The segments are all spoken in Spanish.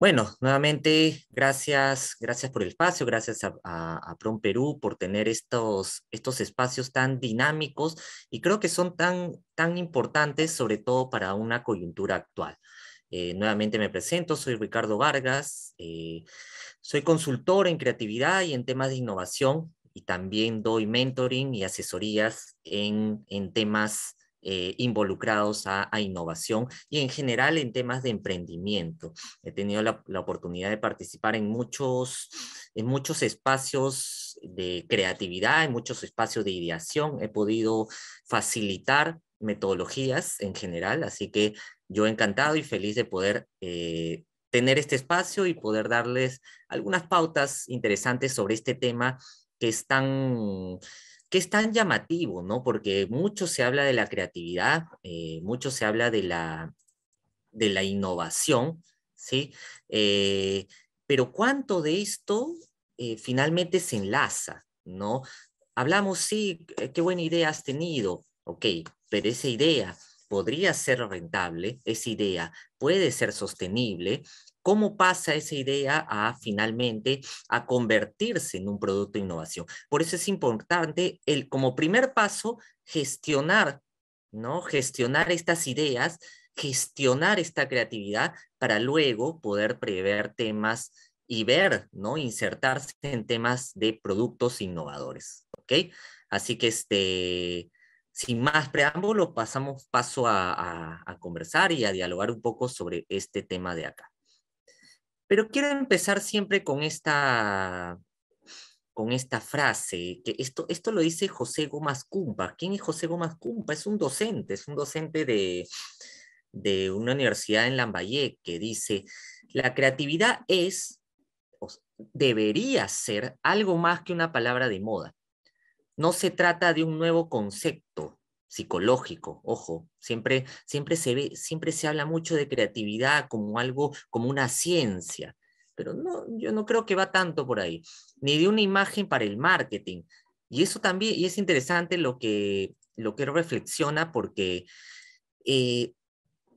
Bueno, nuevamente, gracias, gracias por el espacio, gracias a, Prom Perú por tener estos, estos espacios tan dinámicos y creo que son tan, tan importantes, sobre todo para una coyuntura actual. Eh, nuevamente me presento, soy Ricardo Vargas, eh, soy consultor en creatividad y en temas de innovación y también doy mentoring y asesorías en, en temas eh, involucrados a, innovación y en general en temas de emprendimiento. He tenido la, oportunidad de participar en muchos, en muchos espacios de creatividad, en muchos espacios de ideación. He podido facilitar metodologías en general, así que yo encantado y feliz de poder eh, tener este espacio y poder darles algunas pautas interesantes sobre este tema que están tan que es tan llamativo, ¿no? Porque mucho se habla de la creatividad, eh, mucho se habla de la, de la innovación, ¿sí? Eh, pero ¿cuánto de esto eh, finalmente se enlaza, ¿no? Hablamos, sí, qué buena idea has tenido, ok, pero esa idea podría ser rentable, esa idea puede ser sostenible, cómo pasa esa idea a finalmente a convertirse en un producto de innovación. Por eso es importante el, como primer paso gestionar, ¿no? Gestionar estas ideas, gestionar esta creatividad para luego poder prever temas y ver, ¿no? Insertarse en temas de productos innovadores, Así que este, sin más preámbulo, pasamos paso a conversar y a dialogar un poco sobre este tema de acá. Pero quiero empezar siempre con esta, con esta frase, que esto, esto lo dice José Gómez Cumpa. ¿Quién es José Gómez Cumpa? Es un docente, es un docente de, de una universidad en Lambayeque que dice, la creatividad es, debería ser algo más que una palabra de moda. No se trata de un nuevo concepto, psicológico, ojo, siempre, siempre, se ve, siempre se habla mucho de creatividad como algo, como una ciencia, pero yo no creo que va tanto por ahí, ni de una imagen para el marketing. Y eso también, y es interesante lo que, lo que reflexiona porque eh,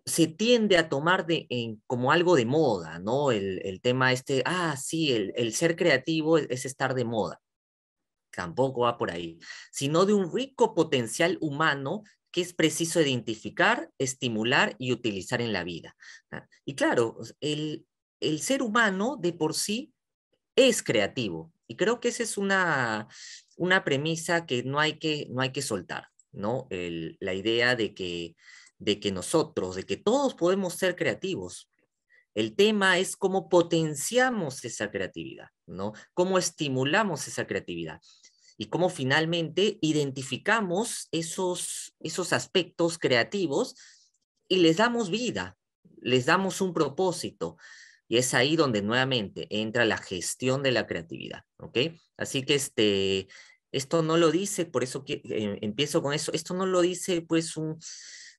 se tiende a tomar de, en, como algo de moda, ¿no? El, tema este, ah, sí, el, ser creativo es estar de moda tampoco va por ahí, sino de un rico potencial humano que es preciso identificar, estimular y utilizar en la vida. Y claro, el, ser humano de por sí es creativo y creo que esa es una, premisa que no hay que, no hay que soltar, ¿no? la idea de que, de que nosotros, de que todos podemos ser creativos, el tema es cómo potenciamos esa creatividad, ¿no? Cómo estimulamos esa creatividad y cómo finalmente identificamos esos, esos aspectos creativos y les damos vida, les damos un propósito. Y es ahí donde nuevamente entra la gestión de la creatividad, Así que este, esto no lo dice, por eso que, eh, empiezo con eso, esto no lo dice pues un,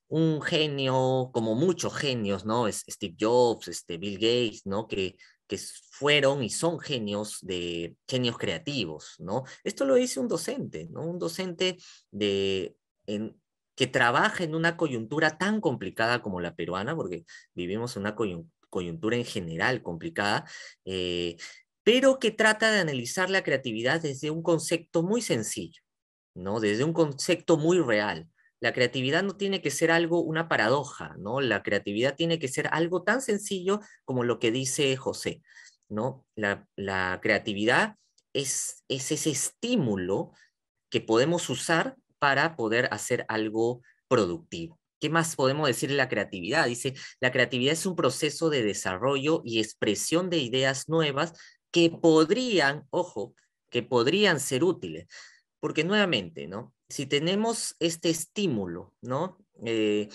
un genio, como muchos genios, ¿no? Steve Jobs, este Bill Gates, ¿no? Que que fueron y son genios de genios creativos, ¿no? Esto lo dice un docente, ¿no? Un docente de que trabaja en una coyuntura tan complicada como la peruana, porque vivimos una coyuntura en general complicada, eh, pero que trata de analizar la creatividad desde un concepto muy sencillo, ¿no? Desde un concepto muy real, la creatividad no tiene que ser algo, una paradoja, ¿no? La creatividad tiene que ser algo tan sencillo como lo que dice José, ¿no? La, creatividad es, es ese estímulo que podemos usar para poder hacer algo productivo. ¿Qué más podemos decir de la creatividad? Dice, la creatividad es un proceso de desarrollo y expresión de ideas nuevas que podrían, ojo, que podrían ser útiles. Porque nuevamente, ¿no? si tenemos este estímulo, ¿no? Eh,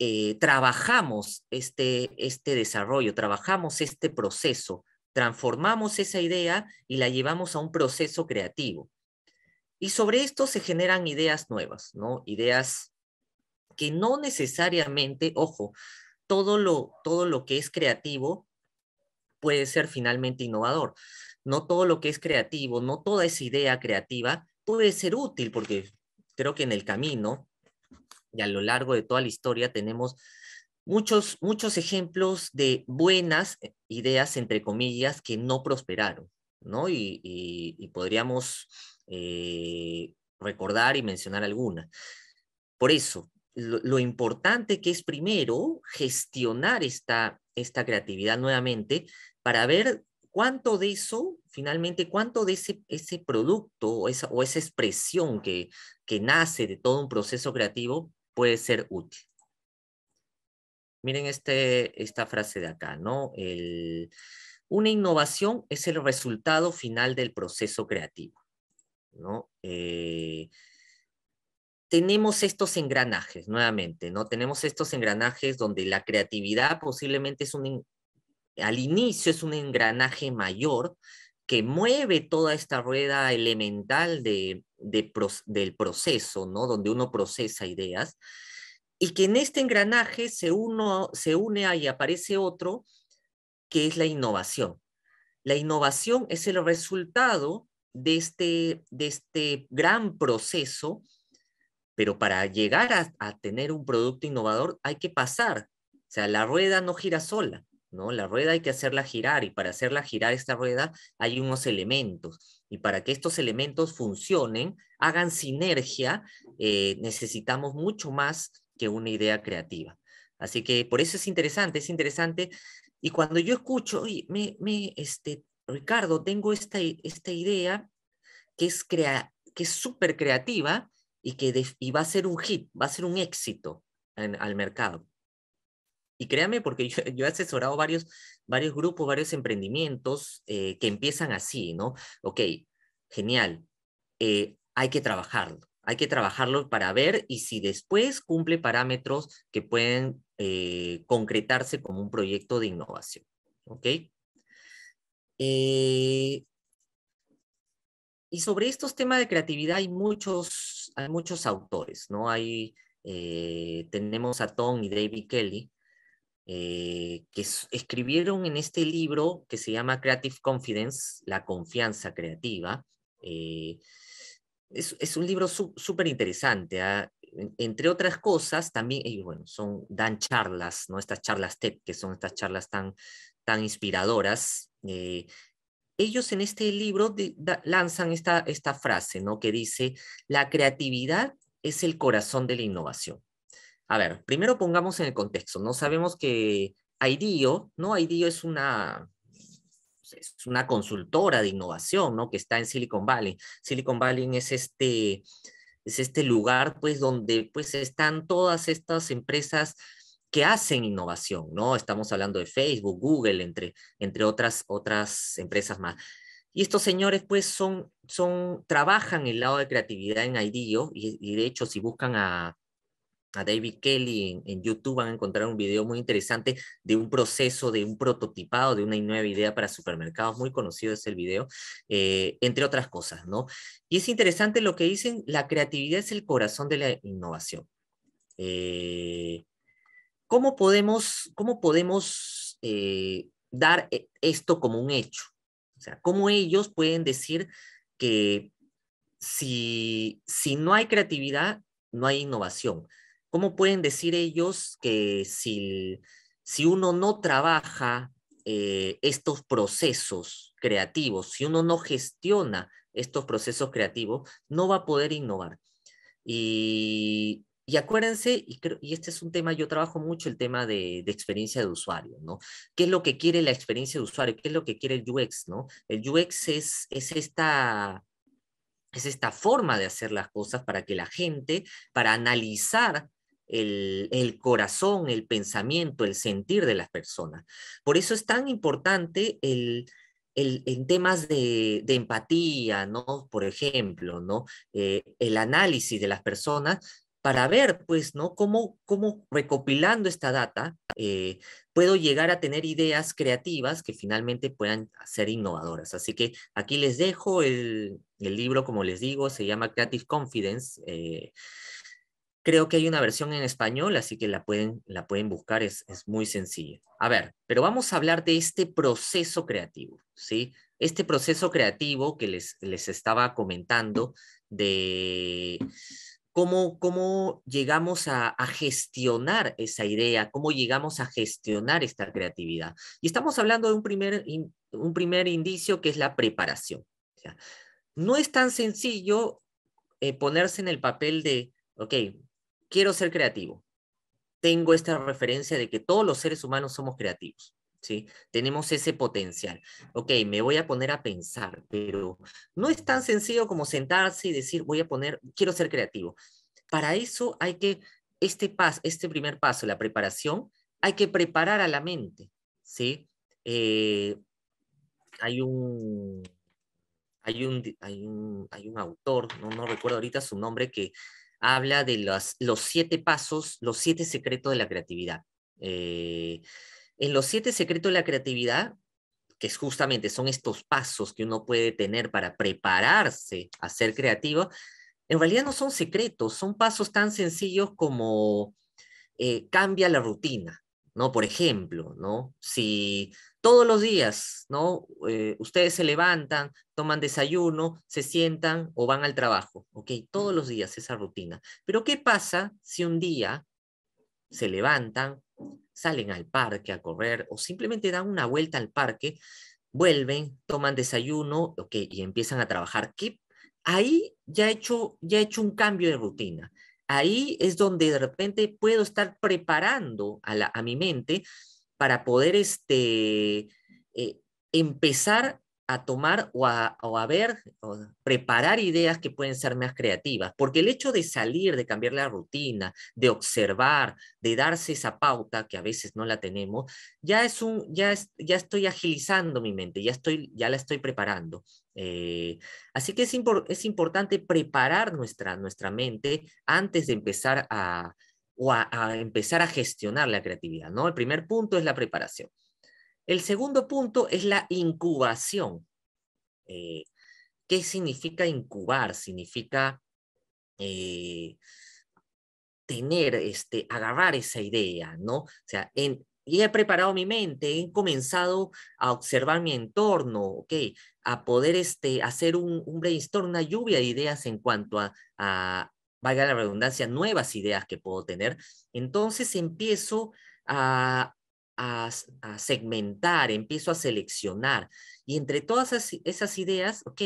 eh, trabajamos este, este desarrollo, trabajamos este proceso, transformamos esa idea y la llevamos a un proceso creativo. Y sobre esto se generan ideas nuevas, ¿no? Ideas que no necesariamente, ojo, todo lo, todo lo que es creativo puede ser finalmente innovador. No todo lo que es creativo, no toda esa idea creativa puede ser útil porque creo que en el camino y a lo largo de toda la historia tenemos muchos, muchos ejemplos de buenas ideas, entre comillas, que no prosperaron, ¿no? Y, podríamos eh, recordar y mencionar alguna. Por eso, lo, importante que es primero gestionar esta, esta creatividad nuevamente para ver cuánto de eso finalmente cuánto de ese, producto o esa, expresión que, que nace de todo un proceso creativo puede ser útil. Miren este, esta frase de acá, ¿no? una innovación es el resultado final del proceso creativo, ¿no? Eh, tenemos estos engranajes, nuevamente, ¿no? Tenemos estos engranajes donde la creatividad posiblemente es un, al inicio es un engranaje mayor, que mueve toda esta rueda elemental de, del proceso, ¿no? Donde uno procesa ideas, y que en este engranaje se, uno, se une a y aparece otro, que es la innovación. La innovación es el resultado de este, de este gran proceso, pero para llegar a, a tener un producto innovador hay que pasar, o sea, la rueda no gira sola, la rueda hay que hacerla girar y para hacerla girar esta rueda hay unos elementos y para que estos elementos funcionen, hagan sinergia, eh, necesitamos mucho más que una idea creativa. Así que por eso es interesante, es interesante. Y cuando yo escucho, me, este, Ricardo, tengo esta, esta idea que es que es súper creativa y que va a ser un hit, va a ser un éxito al mercado. Y créame, porque yo, he asesorado varios, varios grupos, varios emprendimientos eh, que empiezan así, ¿no? Ok, genial, eh, hay que trabajarlo, hay que trabajarlo para ver y si después cumple parámetros que pueden eh, concretarse como un proyecto de innovación, ¿ok? y sobre estos temas de creatividad hay muchos, hay muchos autores, ¿no? Hay, tenemos a Tom y David Kelly, eh, que escribieron en este libro que se llama Creative Confidence, la confianza creativa. Eh, es, un libro súper interesante. Ah, entre otras cosas, también bueno, son, dan charlas, ¿no? estas charlas TED, que son estas charlas tan, tan inspiradoras. Eh, ellos en este libro lanzan esta, esta frase ¿no? que dice, la creatividad es el corazón de la innovación. A ver, primero pongamos en el contexto, ¿no? Sabemos que IDEO, ¿no? IDEO es una, es una consultora de innovación, ¿no? Que está en Silicon Valley. Silicon Valley es este, es este lugar, pues, donde pues, están todas estas empresas que hacen innovación, ¿no? Estamos hablando de Facebook, Google, entre, entre otras, otras empresas más. Y estos señores, pues, son, son, trabajan el lado de creatividad en IDEO, y de hecho, si buscan a, a David Kelly en, YouTube van a encontrar un video muy interesante de un proceso, de un prototipado, de una nueva idea para supermercados, muy conocido es el video, eh, entre otras cosas, ¿no? Y es interesante lo que dicen, la creatividad es el corazón de la innovación. Eh, ¿Cómo podemos, cómo podemos eh, dar e, esto como un hecho? O sea, ¿cómo ellos pueden decir que si, si no hay creatividad, no hay innovación? ¿Cómo pueden decir ellos que si, si uno no trabaja eh, estos procesos creativos, si uno no gestiona estos procesos creativos, no va a poder innovar? Y, acuérdense, y, este es un tema, yo trabajo mucho el tema de, experiencia de usuario, ¿no? ¿Qué es lo que quiere la experiencia de usuario? ¿Qué es lo que quiere el UX, ¿no? El UX es, es esta es esta forma de hacer las cosas para que la gente, para analizar el, corazón, el pensamiento, el sentir de las personas. Por eso es tan importante el, el, en temas de, empatía, ¿no? Por ejemplo, ¿no? Eh, el análisis de las personas para ver, pues, ¿no? Cómo, cómo recopilando esta data eh, puedo llegar a tener ideas creativas que finalmente puedan ser innovadoras. Así que aquí les dejo el, libro, como les digo, se llama Creative Confidence. Eh, Creo que hay una versión en español, así que la pueden, la pueden buscar, es, muy sencilla. A ver, pero vamos a hablar de este proceso creativo, ¿sí? Este proceso creativo que les, les estaba comentando de cómo, cómo llegamos a, gestionar esa idea, cómo llegamos a gestionar esta creatividad. Y estamos hablando de un primer, un primer indicio que es la preparación. no es tan sencillo eh, ponerse en el papel de, ok, quiero ser creativo. Tengo esta referencia de que todos los seres humanos somos creativos. ¿Sí? Tenemos ese potencial. Ok, me voy a poner a pensar, pero no es tan sencillo como sentarse y decir, voy a poner, quiero ser creativo. Para eso hay que, este, este primer paso, la preparación, hay que preparar a la mente, ¿sí? Eh, hay un... Hay un, hay, un, hay un autor, no, no recuerdo ahorita su nombre, que habla de los, los siete pasos, los siete secretos de la creatividad. Eh, en los siete secretos de la creatividad, que justamente son estos pasos que uno puede tener para prepararse a ser creativo, en realidad no son secretos, son pasos tan sencillos como eh, cambia la rutina, ¿no? Por ejemplo, ¿no? Si todos los días, ¿no? Eh, ustedes se levantan, toman desayuno, se sientan o van al trabajo, ¿ok? Todos los días esa rutina. Pero ¿qué pasa si un día se levantan, salen al parque a correr o simplemente dan una vuelta al parque, vuelven, toman desayuno, ¿ok? Y empiezan a trabajar. Ahí ya he hecho, ya hecho un cambio de rutina. Ahí es donde de repente puedo estar preparando a mi mente para poder este, eh, empezar a tomar o a, ver, o preparar ideas que pueden ser más creativas, porque el hecho de salir, de cambiar la rutina, de observar, de darse esa pauta que a veces no la tenemos, ya es un, ya ya estoy agilizando mi mente, ya estoy, ya la estoy preparando. Eh, así que es, es importante preparar nuestra, nuestra mente antes de empezar a, o a, empezar a gestionar la creatividad, ¿no? El primer punto es la preparación. El segundo punto es la incubación. Eh, ¿Qué significa incubar? Significa eh, tener, este, agarrar esa idea, ¿no? O sea, en, he preparado mi mente, he comenzado a observar mi entorno, ¿ok? A poder este, hacer un, brainstorm, una lluvia de ideas en cuanto a, valga la redundancia, nuevas ideas que puedo tener, entonces empiezo a, segmentar, empiezo a seleccionar. Y entre todas esas, ideas, ok,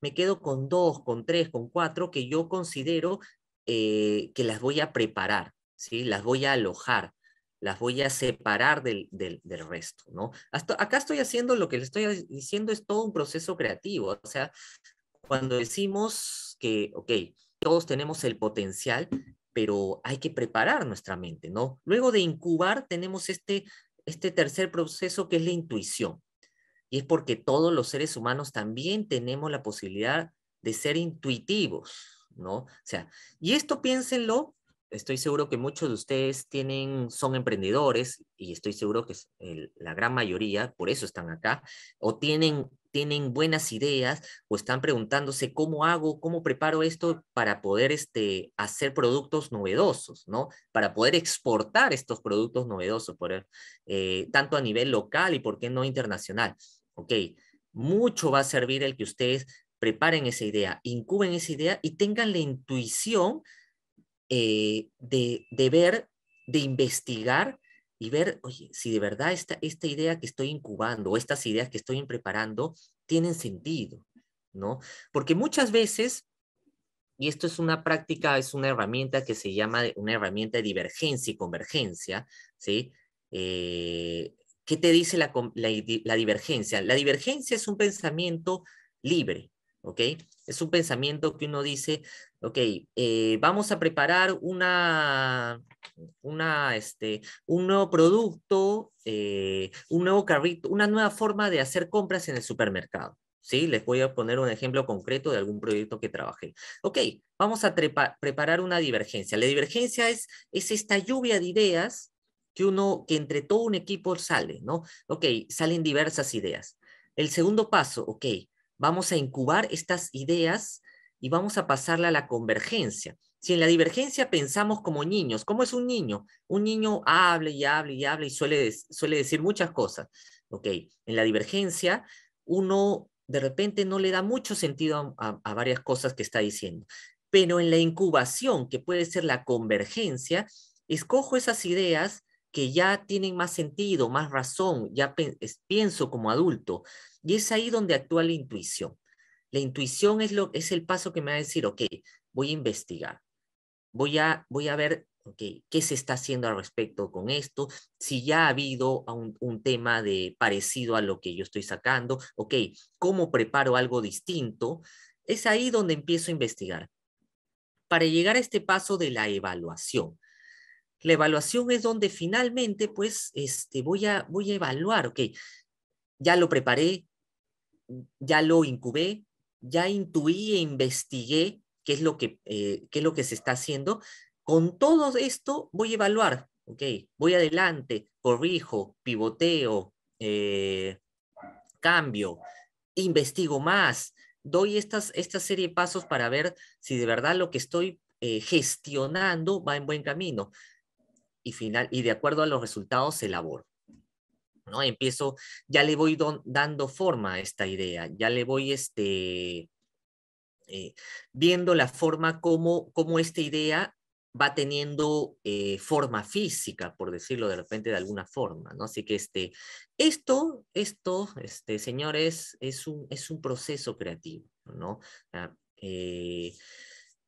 me quedo con dos, con tres, con cuatro que yo considero eh, que las voy a preparar, ¿sí? las voy a alojar las voy a separar del, resto, ¿no? acá estoy haciendo lo que le estoy diciendo es todo un proceso creativo, o sea, cuando decimos que, ok, todos tenemos el potencial, pero hay que preparar nuestra mente, ¿no? Luego de incubar tenemos este, este tercer proceso que es la intuición. Y es porque todos los seres humanos también tenemos la posibilidad de ser intuitivos, ¿no? O sea, y esto piénsenlo, estoy seguro que muchos de ustedes tienen, son emprendedores y estoy seguro que la gran mayoría, por eso están acá, o tienen tienen buenas ideas o están preguntándose cómo hago, cómo preparo esto para poder este, hacer productos novedosos, ¿no? Para poder exportar estos productos novedosos, por, eh, tanto a nivel local y, ¿por qué no, internacional? Ok, mucho va a servir el que ustedes preparen esa idea, incuben esa idea y tengan la intuición eh, de, de ver, de investigar y ver, oye, si de verdad esta, esta idea que estoy incubando o estas ideas que estoy preparando tienen sentido, ¿no? Porque muchas veces, y esto es una práctica, es una herramienta que se llama una herramienta de divergencia y convergencia, ¿sí? Eh, ¿Qué te dice la, la divergencia? La divergencia es un pensamiento libre, ¿ok? Es un pensamiento que uno dice, ok, eh, vamos a preparar una, una, este, un nuevo producto, eh, un nuevo carrito, una nueva forma de hacer compras en el supermercado. ¿sí? Les voy a poner un ejemplo concreto de algún proyecto que trabajé. Ok, vamos a preparar una divergencia. La divergencia es, es esta lluvia de ideas que uno, que entre todo un equipo sale, ¿no? Ok, salen diversas ideas. El segundo paso, ok, Vamos a incubar estas ideas y vamos a pasarla a la convergencia. Si en la divergencia pensamos como niños, ¿cómo es un niño? Un niño habla y habla y habla y suele, suele decir muchas cosas. Ok, en la divergencia uno de repente no le da mucho sentido a, a, varias cosas que está diciendo. Pero en la incubación, que puede ser la convergencia, escojo esas ideas que ya tienen más sentido, más razón, ya pienso como adulto. Y es ahí donde actúa la intuición. La intuición es, lo, es el paso que me va a decir, ok, voy a investigar, voy a, voy a ver qué se está haciendo al respecto con esto, si ya ha habido un, tema de parecido a lo que yo estoy sacando, ok, cómo preparo algo distinto. Es ahí donde empiezo a investigar. Para llegar a este paso de la evaluación, la evaluación es donde finalmente, pues, este, voy, a, voy a evaluar, ok, ya lo preparé, ya lo incubé, ya intuí e investigué qué es lo que, eh, qué es lo que se está haciendo. Con todo esto voy a evaluar, ok, voy adelante, corrijo, pivoteo, eh, cambio, investigo más, doy estas, esta serie de pasos para ver si de verdad lo que estoy eh, gestionando va en buen camino y, final, y de acuerdo a los resultados elaboro. ¿no? Empiezo, ya le voy dando forma a esta idea, ya le voy este, eh, viendo la forma como, como esta idea va teniendo eh, forma física, por decirlo de repente de alguna forma, ¿no? Así que este, esto, esto, este, señores, es un, es un proceso creativo, ¿no? Ah, eh,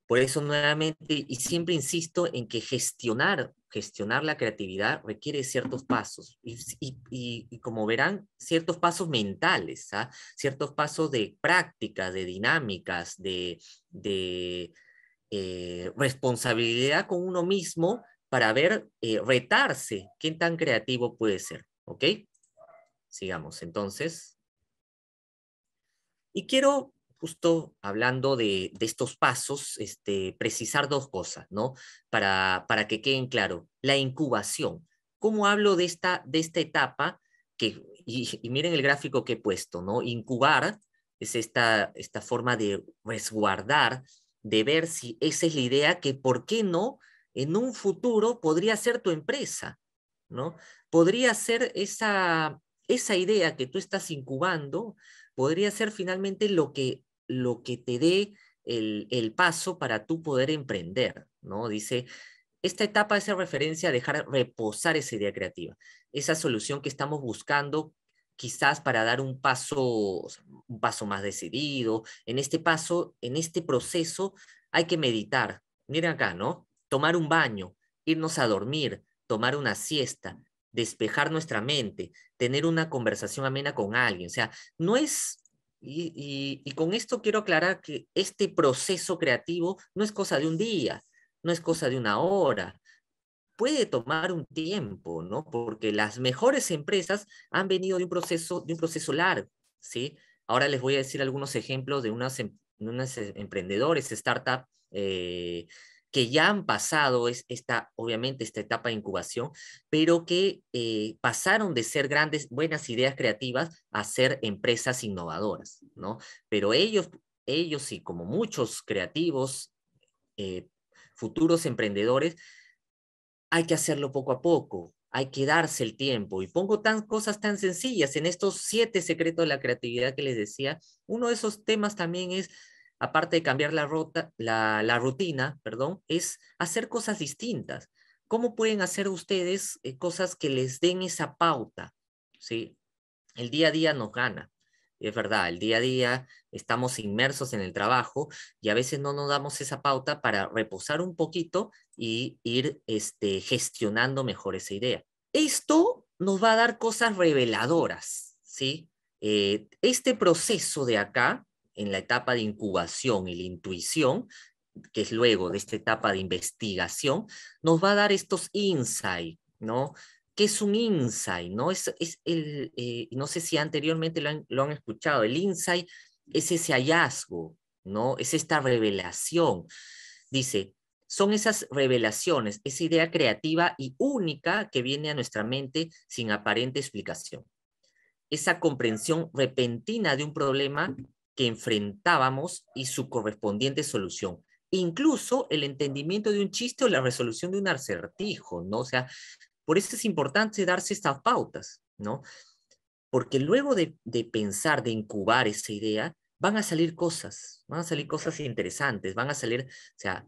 por eso nuevamente, y siempre insisto en que gestionar, gestionar la creatividad requiere ciertos pasos y, como verán, ciertos pasos mentales, ¿ah? ciertos pasos de práctica, de dinámicas, de, eh, responsabilidad con uno mismo para ver, eh, retarse, qué tan creativo puede ser, ¿ok? Sigamos entonces. Y quiero justo hablando de, de estos pasos, este, precisar dos cosas, ¿no? Para, para que queden claro. La incubación. ¿Cómo hablo de esta, de esta etapa? Que, y, miren el gráfico que he puesto, ¿no? Incubar es esta, esta forma de resguardar, de ver si esa es la idea que, ¿por qué no? En un futuro podría ser tu empresa, ¿no? Podría ser esa, esa idea que tú estás incubando, podría ser finalmente lo que lo que te dé el, paso para tú poder emprender, ¿no? Dice, esta etapa hace referencia a dejar reposar esa idea creativa, esa solución que estamos buscando quizás para dar un paso, un paso más decidido. En este paso, en este proceso, hay que meditar. Miren acá, ¿no? Tomar un baño, irnos a dormir, tomar una siesta, despejar nuestra mente, tener una conversación amena con alguien. O sea, no es y, con esto quiero aclarar que este proceso creativo no es cosa de un día, no es cosa de una hora. Puede tomar un tiempo, ¿no? Porque las mejores empresas han venido de un proceso, de un proceso largo, ¿sí? Ahora les voy a decir algunos ejemplos de unos, em, eh, emprendedores, startups, eh, que ya han pasado es esta, obviamente, esta etapa de incubación, pero que eh, pasaron de ser grandes, buenas ideas creativas a ser empresas innovadoras, ¿no? Pero ellos, ellos y como muchos creativos, eh, futuros emprendedores, hay que hacerlo poco a poco, hay que darse el tiempo. Y pongo tan, cosas tan sencillas en estos siete secretos de la creatividad que les decía, uno de esos temas también es aparte de cambiar la, ruta, la, rutina, perdón, es hacer cosas distintas. ¿Cómo pueden hacer ustedes eh, cosas que les den esa pauta? ¿Sí? El día a día nos gana. Es verdad, el día a día estamos inmersos en el trabajo y a veces no nos damos esa pauta para reposar un poquito y ir este, gestionando mejor esa idea. Esto nos va a dar cosas reveladoras, ¿sí? Eh, este proceso de acá en la etapa de incubación y la intuición, que es luego de esta etapa de investigación, nos va a dar estos insights, ¿no? ¿Qué es un insight? ¿no? Es, el, eh, no sé si anteriormente lo han, lo han escuchado, el insight es ese hallazgo, ¿no? Es esta revelación. Dice, son esas revelaciones, esa idea creativa y única que viene a nuestra mente sin aparente explicación. Esa comprensión repentina de un problema que enfrentábamos y su correspondiente solución. Incluso el entendimiento de un chiste o la resolución de un acertijo, ¿no? O sea, por eso es importante darse estas pautas, ¿no? Porque luego de, de pensar, de incubar esa idea, van a salir cosas, van a salir cosas interesantes, van a salir, o sea,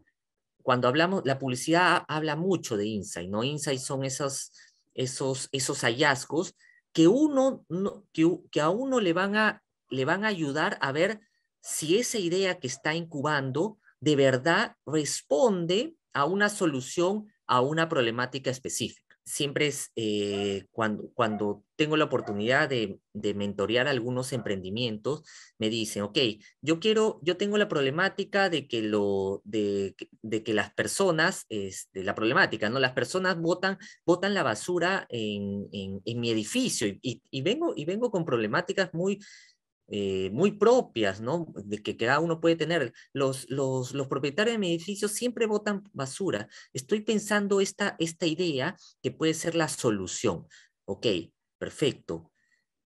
cuando hablamos, la publicidad habla mucho de insight, ¿no? Insight son esos, esos, esos hallazgos que, uno, que a uno le van a le van a ayudar a ver si esa idea que está incubando de verdad responde a una solución a una problemática específica. Siempre es eh, cuando, cuando tengo la oportunidad de, de, mentorear algunos emprendimientos, me dicen, ok, yo quiero, yo tengo la problemática de que lo, de, que las personas, este, la problemática, ¿no? Las personas botan, botan la basura en, en, mi edificio vengo, y vengo con problemáticas muy, eh, muy propias, ¿no? De que cada uno puede tener. Los, los, propietarios de mi edificio siempre botan basura. Estoy pensando esta, esta idea que puede ser la solución. Ok, perfecto.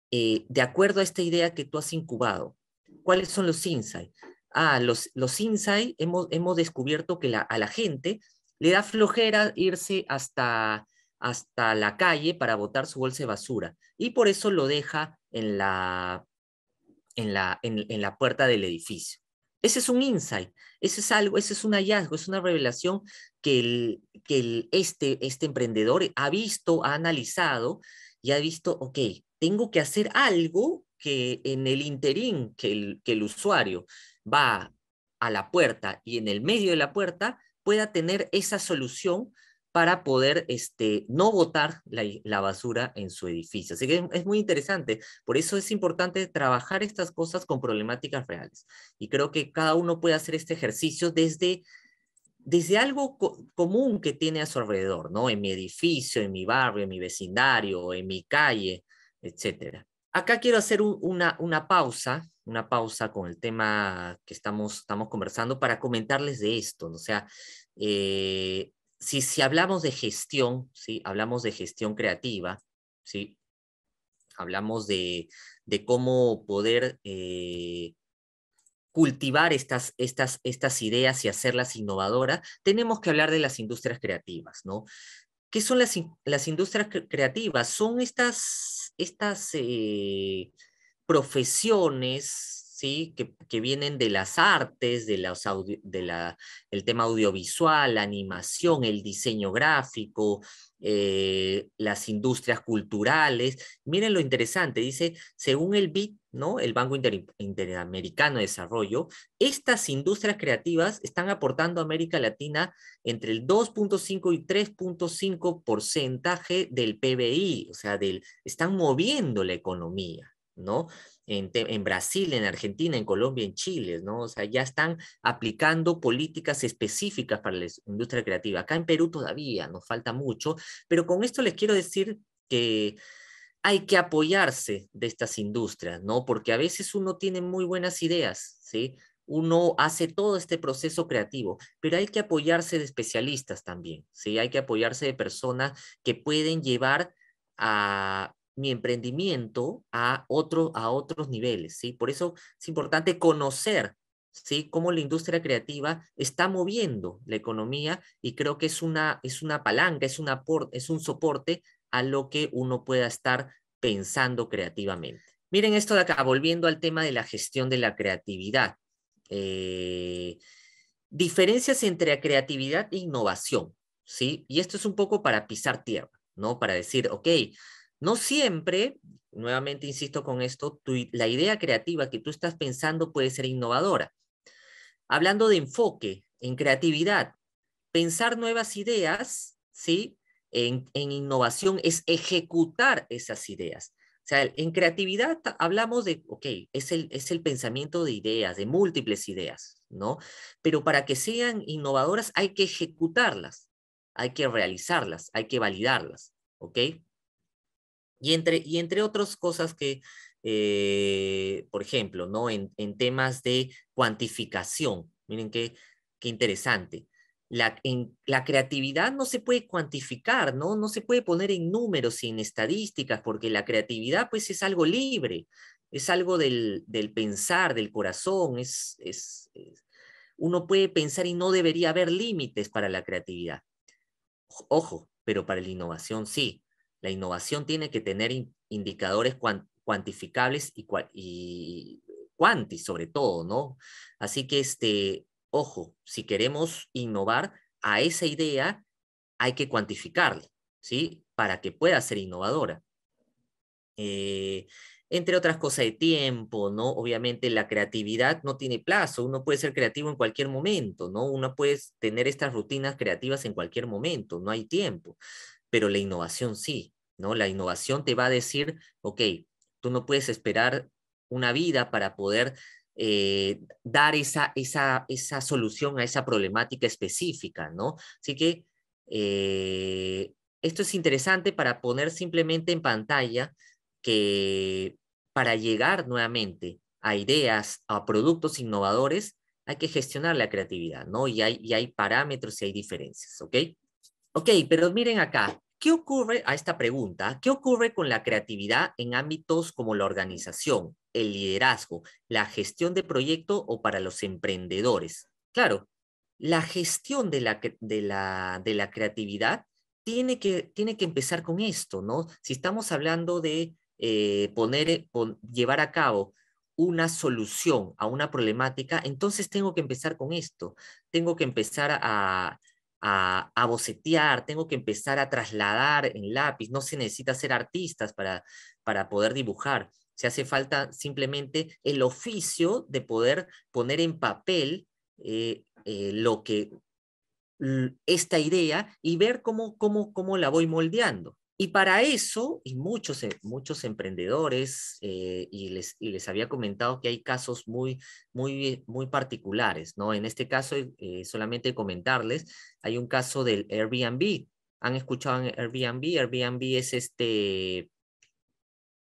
Eh, de acuerdo a esta idea que tú has incubado, ¿cuáles son los insights? Ah, los, los insights hemos, hemos descubierto que a la gente le da flojera irse hasta, hasta la calle para botar su bolsa de basura y por eso lo deja en la, en la, puerta del edificio. Ese es un insight, ese es algo, ese es un hallazgo, es una revelación que, el, que el, este, este emprendedor ha visto, ha analizado y ha visto, ok, tengo que hacer algo que en el interín que el usuario va a la puerta y en el medio de la puerta pueda tener esa solución para poder este, no botar la, basura en su edificio. Así que es, muy interesante. Por eso es importante trabajar estas cosas con problemáticas reales. Y creo que cada uno puede hacer este ejercicio desde desde algo común que tiene a su alrededor, ¿no? En mi edificio, en mi barrio, en mi vecindario, en mi calle, etc. Acá quiero hacer una, una pausa, una pausa con el tema que estamos, estamos conversando para comentarles de esto, ¿no? o sea, eh, si, hablamos de gestión, hablamos de gestión creativa, hablamos de, cómo poder eh, cultivar estas, estas, estas ideas y hacerlas innovadoras, tenemos que hablar de las industrias creativas. ¿no? ¿Qué son las, las industrias creativas? Son estas, estas eh, profesiones ¿sí? que, vienen de las artes, de audio, de la, del tema audiovisual, la animación, el diseño gráfico, eh, las industrias culturales. Miren lo interesante, dice, según el BID, ¿no? el Banco Interamericano de Desarrollo, estas industrias creativas están aportando a América Latina entre el 2.5 y 3.5% porcentaje del PBI, o sea, del, están moviendo la economía, ¿no? en, Brasil, en Argentina, en Colombia, en Chile, ¿no? O sea, ya están aplicando políticas específicas para la industria creativa. Acá en Perú todavía nos falta mucho, pero con esto les quiero decir que hay que apoyarse de estas industrias, ¿no? Porque a veces uno tiene muy buenas ideas, ¿sí? uno hace todo este proceso creativo, pero hay que apoyarse de especialistas también, ¿sí? Hay que apoyarse de personas que pueden llevar a mi emprendimiento a, a otros niveles, ¿sí? Por eso es importante conocer, ¿sí? Cómo la industria creativa está moviendo la economía y creo que es una, es una palanca, es, una es un soporte a lo que uno pueda estar pensando creativamente. Miren esto de acá, volviendo al tema de la gestión de la creatividad. Eh, diferencias entre creatividad e innovación, ¿sí? Y esto es un poco para pisar tierra, ¿no? Para decir, ok, no siempre, nuevamente insisto con esto, la idea creativa que tú estás pensando puede ser innovadora. Hablando de enfoque, en creatividad, pensar nuevas ideas, ¿sí? En, innovación es ejecutar esas ideas. O sea, en creatividad hablamos de, ok, es el, es el pensamiento de ideas, de múltiples ideas, ¿no? Pero para que sean innovadoras hay que ejecutarlas, hay que realizarlas, hay que validarlas, ¿ok? Y entre, y entre otras cosas que, eh, por ejemplo, ¿no? En, temas de cuantificación, miren qué, qué interesante. La, la creatividad no se puede cuantificar, ¿no? No se puede poner en números y en estadísticas, porque la creatividad pues es algo libre, es algo del, pensar, del corazón, es, uno puede pensar y no debería haber límites para la creatividad. Ojo, pero para la innovación sí. La innovación tiene que tener indicadores cuantificables y, y cuanti sobre todo, ¿no? Así que, este, ojo, si queremos innovar a esa idea, hay que cuantificarla, ¿sí? Para que pueda ser innovadora. Eh, entre otras cosas el tiempo, ¿no? Obviamente la creatividad no tiene plazo, uno puede ser creativo en cualquier momento, ¿no? Uno puede tener estas rutinas creativas en cualquier momento, no hay tiempo, pero la innovación sí. ¿no? La innovación te va a decir, ok, tú no puedes esperar una vida para poder eh, dar esa, esa, solución a esa problemática específica, ¿no? Así que eh, esto es interesante para poner simplemente en pantalla que para llegar nuevamente a ideas, a productos innovadores, hay que gestionar la creatividad, ¿no? Y hay, y hay parámetros y hay diferencias, ¿ok? Ok, pero miren acá, ¿qué ocurre a esta pregunta? ¿Qué ocurre con la creatividad en ámbitos como la organización, el liderazgo, la gestión de proyecto o para los emprendedores? Claro, la gestión de la, de la, de la creatividad tiene que, tiene que empezar con esto, ¿no? Si estamos hablando de eh, poner, eh, llevar a cabo una solución a una problemática, entonces tengo que empezar con esto, tengo que empezar a, a, bocetear, tengo que empezar a trasladar en lápiz, no se necesita ser artistas para, para poder dibujar, se hace falta simplemente el oficio de poder poner en papel eh, eh, lo que esta idea y ver cómo, cómo, cómo la voy moldeando. Y para eso, y muchos, eh, muchos emprendedores, eh, y, les, les había comentado que hay casos muy, muy, muy particulares, ¿no? En este caso, eh, solamente comentarles, hay un caso del Airbnb. ¿Han escuchado en Airbnb? Airbnb es este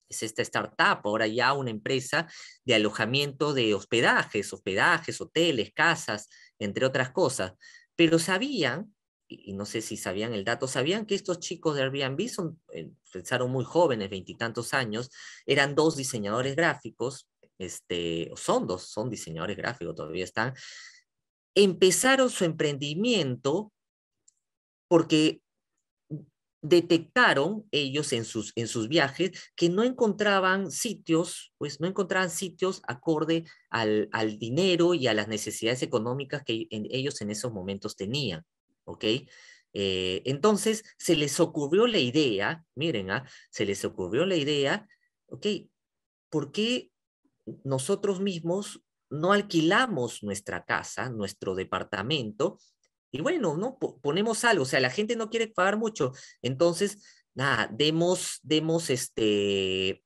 es esta startup, ahora ya una empresa de alojamiento de hospedajes, hospedajes, hoteles, casas, entre otras cosas. Pero sabían y, no sé si sabían el dato, sabían que estos chicos de Airbnb son, empezaron eh, muy jóvenes, veintitantos años, eran dos diseñadores gráficos, este, son dos, son diseñadores gráficos, todavía están, empezaron su emprendimiento porque detectaron ellos en sus, en sus viajes que no encontraban sitios, pues no encontraban sitios acorde al, al dinero y a las necesidades económicas que ellos en esos momentos tenían. ¿ok? Eh, entonces, se les ocurrió la idea, miren, ¿ah? se les ocurrió la idea, ¿ok? ¿Por qué nosotros mismos no alquilamos nuestra casa, nuestro departamento? Y bueno, ¿no? ponemos algo, o sea, la gente no quiere pagar mucho, entonces, nada, demos, demos este,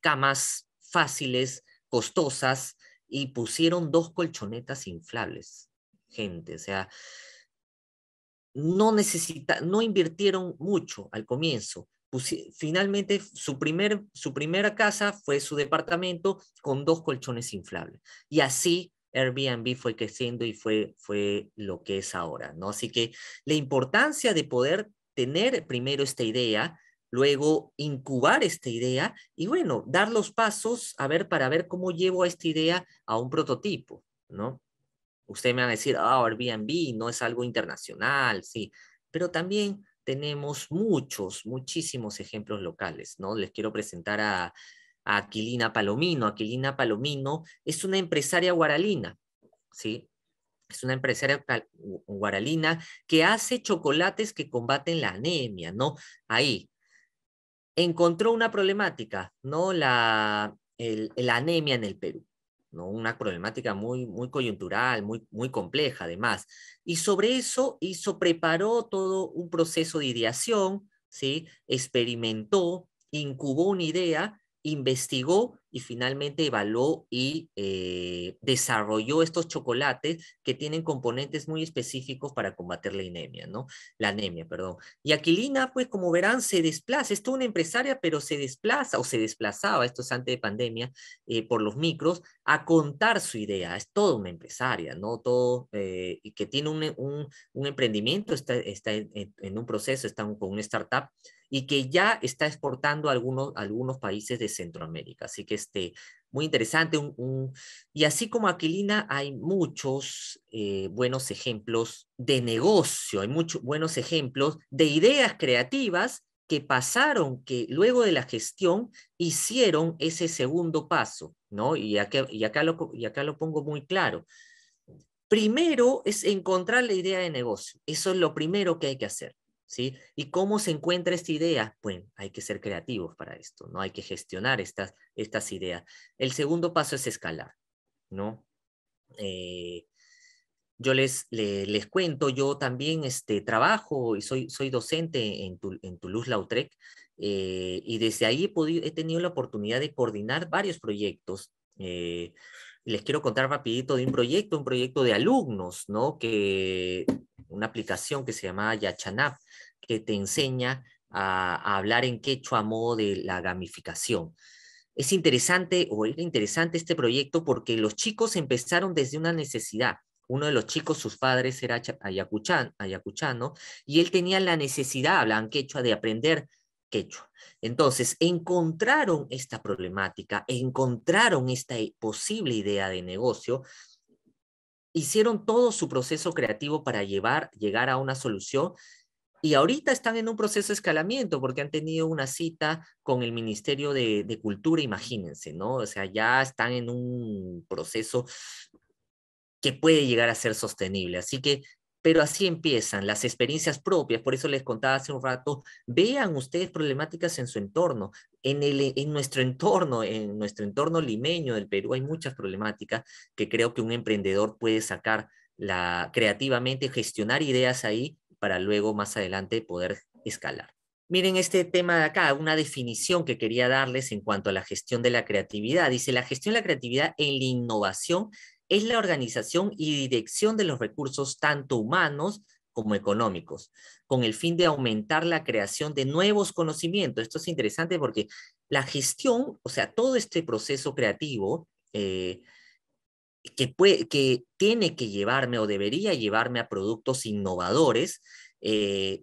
camas fáciles, costosas, y pusieron dos colchonetas inflables, gente, o sea, no, necesita, no invirtieron mucho al comienzo. Finalmente, su, primer, su primera casa fue su departamento con dos colchones inflables. Y así Airbnb fue creciendo y fue, fue lo que es ahora, ¿no? Así que la importancia de poder tener primero esta idea, luego incubar esta idea y bueno, dar los pasos a ver para ver cómo llevo a esta idea a un prototipo, ¿no? Ustedes me van a decir, ah, Airbnb no es algo internacional, sí, pero también tenemos muchos, muchísimos ejemplos locales, ¿no? Les quiero presentar a, Aquilina Palomino. Aquilina Palomino es una empresaria guaralina, ¿sí? Es una empresaria guaralina que hace chocolates que combaten la anemia, ¿no? Ahí. Encontró una problemática, ¿no? La, la anemia en el Perú una problemática muy, muy coyuntural, muy, muy compleja además. Y sobre eso hizo, preparó todo un proceso de ideación, ¿sí? experimentó, incubó una idea, investigó y finalmente evaluó y eh, desarrolló estos chocolates que tienen componentes muy específicos para combater la anemia, ¿no? La anemia, perdón. Y Aquilina, pues como verán, se desplaza, es toda una empresaria, pero se desplaza o se desplazaba, esto es antes de pandemia, eh, por los micros, a contar su idea. Es toda una empresaria, ¿no? Todo, eh, que tiene un, un, emprendimiento, está, está en, un proceso, está con una startup y que ya está exportando a algunos, algunos países de Centroamérica. Así que este, muy interesante. y así como Aquilina, hay muchos eh, buenos ejemplos de negocio, hay muchos buenos ejemplos de ideas creativas que pasaron, que luego de la gestión hicieron ese segundo paso, ¿no? Y acá, acá, y acá lo pongo muy claro. Primero es encontrar la idea de negocio. Eso es lo primero que hay que hacer. ¿sí? ¿Y cómo se encuentra esta idea? Bueno, hay que ser creativos para esto, ¿no? Hay que gestionar estas, estas ideas. El segundo paso es escalar, ¿no? Eh, yo les, les, cuento, yo también este, trabajo y soy, soy docente en, en Toulouse-Lautrec eh, y desde ahí he, podido, he, tenido la oportunidad de coordinar varios proyectos. Eh, les quiero contar rapidito de un proyecto, un proyecto de alumnos, ¿no? Que una aplicación que se llamaba Yachanap, que te enseña a, hablar en quechua a modo de la gamificación. Es interesante o era interesante este proyecto porque los chicos empezaron desde una necesidad. Uno de los chicos, sus padres era ayacuchan, ayacuchano, y él tenía la necesidad, hablan quechua, de aprender quechua. Entonces, encontraron esta problemática, encontraron esta posible idea de negocio hicieron todo su proceso creativo para llevar, llegar a una solución y ahorita están en un proceso de escalamiento porque han tenido una cita con el Ministerio de, de Cultura, imagínense, ¿no? O sea, ya están en un proceso que puede llegar a ser sostenible. Así que pero así empiezan las experiencias propias. Por eso les contaba hace un rato, vean ustedes problemáticas en su entorno, en, nuestro entorno, en nuestro entorno limeño del Perú, hay muchas problemáticas que creo que un emprendedor puede sacar la, creativamente, gestionar ideas ahí para luego más adelante poder escalar. Miren este tema de acá, una definición que quería darles en cuanto a la gestión de la creatividad. Dice, la gestión de la creatividad en la innovación es la organización y dirección de los recursos tanto humanos como económicos, con el fin de aumentar la creación de nuevos conocimientos. Esto es interesante porque la gestión, o sea, todo este proceso creativo eh, que, tiene que llevarme o debería llevarme a productos innovadores, eh,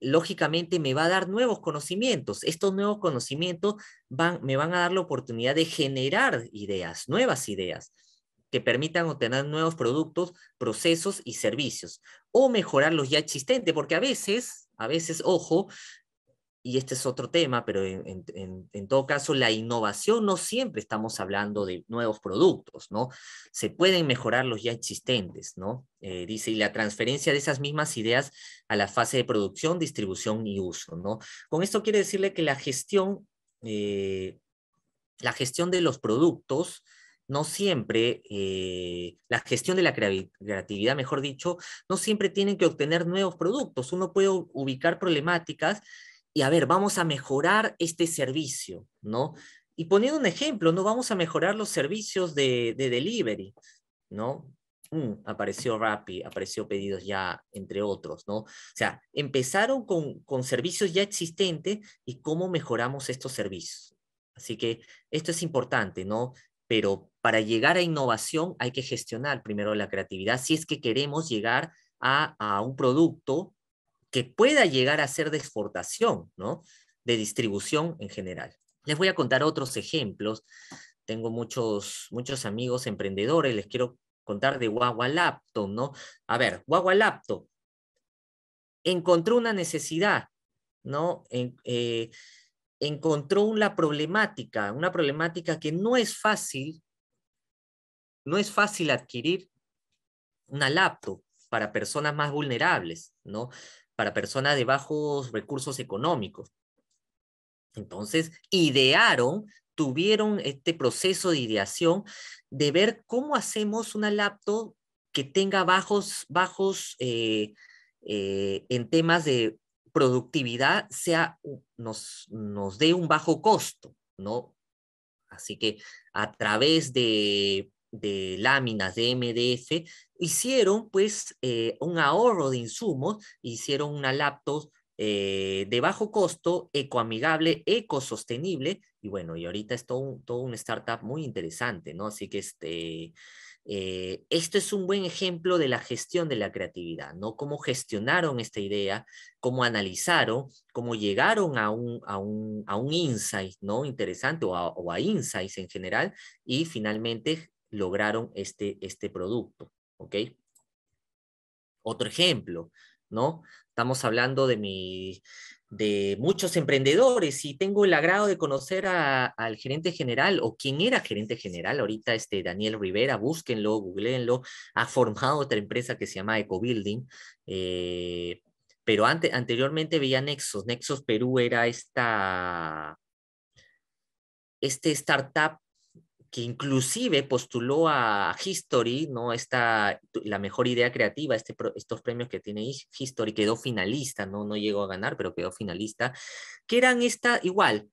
lógicamente me va a dar nuevos conocimientos. Estos nuevos conocimientos me van a dar la oportunidad de generar ideas, nuevas ideas que permitan obtener nuevos productos, procesos y servicios, o mejorar los ya existentes, porque a veces, a veces, ojo, y este es otro tema, pero en, todo caso, la innovación no siempre estamos hablando de nuevos productos, ¿no? Se pueden mejorar los ya existentes, ¿no? Eh, dice, y la transferencia de esas mismas ideas a la fase de producción, distribución y uso, ¿no? Con esto quiere decirle que la gestión, eh, la gestión de los productos no siempre, eh, la gestión de la creatividad, mejor dicho, no siempre tienen que obtener nuevos productos. Uno puede ubicar problemáticas y a ver, vamos a mejorar este servicio, ¿no? Y poniendo un ejemplo, ¿no? Vamos a mejorar los servicios de, delivery, ¿no? Mm, apareció Rappi, apareció Pedidos Ya, entre otros, ¿no? O sea, empezaron con, con servicios ya existentes y cómo mejoramos estos servicios. Así que esto es importante, ¿no? pero para llegar a innovación hay que gestionar primero la creatividad si es que queremos llegar a, un producto que pueda llegar a ser de exportación, ¿no? De distribución en general. Les voy a contar otros ejemplos. Tengo muchos, muchos amigos emprendedores, les quiero contar de Guagua Laptop, ¿no? A ver, Guagua Laptop encontró una necesidad, ¿no? En, eh, encontró una problemática, una problemática que no es fácil, no es fácil adquirir una laptop para personas más vulnerables, ¿no? Para personas de bajos recursos económicos. Entonces, idearon, tuvieron este proceso de ideación de ver cómo hacemos una laptop que tenga bajos, bajos eh, eh, en temas de productividad sea, nos, nos dé un bajo costo, ¿no? Así que a través de, de láminas de MDF hicieron pues eh, un ahorro de insumos, hicieron una laptop eh, de bajo costo, ecoamigable, ecosostenible y bueno, y ahorita es todo un, todo un startup muy interesante, ¿no? Así que este... Eh, esto es un buen ejemplo de la gestión de la creatividad, ¿no? Cómo gestionaron esta idea, cómo analizaron, cómo llegaron a un, a un, insight, ¿no? Interesante, o a, insights en general, y finalmente lograron este, este producto, ¿ok? Otro ejemplo, ¿no? Estamos hablando de mi, de muchos emprendedores y tengo el agrado de conocer al gerente general o quien era gerente general, ahorita este Daniel Rivera, búsquenlo, googleenlo, ha formado otra empresa que se llama EcoBuilding, Building eh, pero anteriormente veía Nexos, Nexos Perú era esta, este startup que inclusive postuló a History, ¿no? Esta, la mejor idea creativa, este, estos premios que tiene History, quedó finalista, ¿no? No llegó a ganar, pero quedó finalista, que eran esta, igual,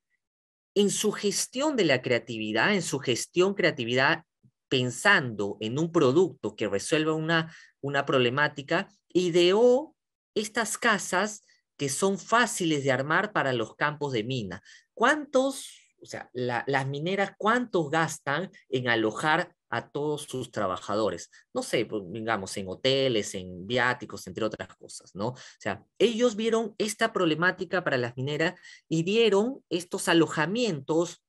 en su gestión de la creatividad, en su gestión creatividad, pensando en un producto que resuelva una, una problemática, ideó estas casas que son fáciles de armar para los campos de mina. ¿Cuántos o sea, las mineras, ¿cuánto gastan en alojar a todos sus trabajadores? No sé, pues, digamos, en hoteles, en viáticos, entre otras cosas, ¿no? O sea, ellos vieron esta problemática para las mineras y dieron estos alojamientos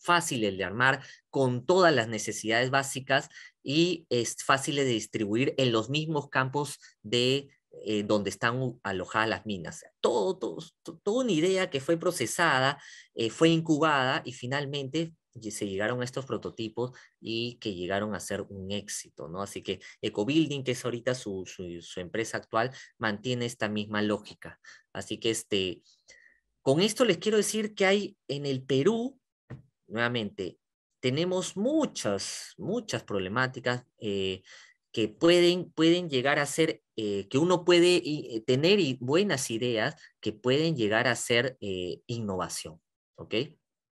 fáciles de armar con todas las necesidades básicas y es fáciles de distribuir en los mismos campos de eh, donde están alojadas las minas. Todo, todo, toda una idea que fue procesada, eh, fue incubada y finalmente se llegaron a estos prototipos y que llegaron a ser un éxito, ¿no? Así que EcoBuilding, que es ahorita su, su, empresa actual, mantiene esta misma lógica. Así que este, con esto les quiero decir que hay en el Perú, nuevamente, tenemos muchas, muchas problemáticas. Eh, que pueden, pueden llegar a ser, eh, que uno puede eh, tener buenas ideas que pueden llegar a ser eh, innovación. ¿Ok?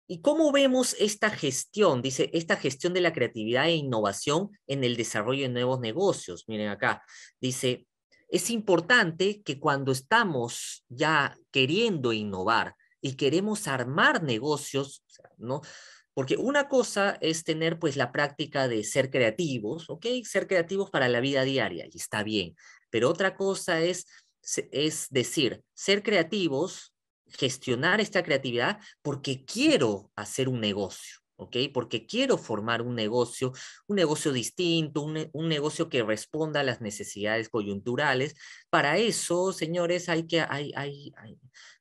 ¿Y cómo vemos esta gestión? Dice, esta gestión de la creatividad e innovación en el desarrollo de nuevos negocios. Miren acá, dice, es importante que cuando estamos ya queriendo innovar y queremos armar negocios, ¿no? Porque una cosa es tener pues la práctica de ser creativos, ¿ok? Ser creativos para la vida diaria y está bien. Pero otra cosa es, es decir, ser creativos, gestionar esta creatividad porque quiero hacer un negocio. ¿ok? Porque quiero formar un negocio, un negocio distinto, un, negocio que responda a las necesidades coyunturales. Para eso, señores, hay que,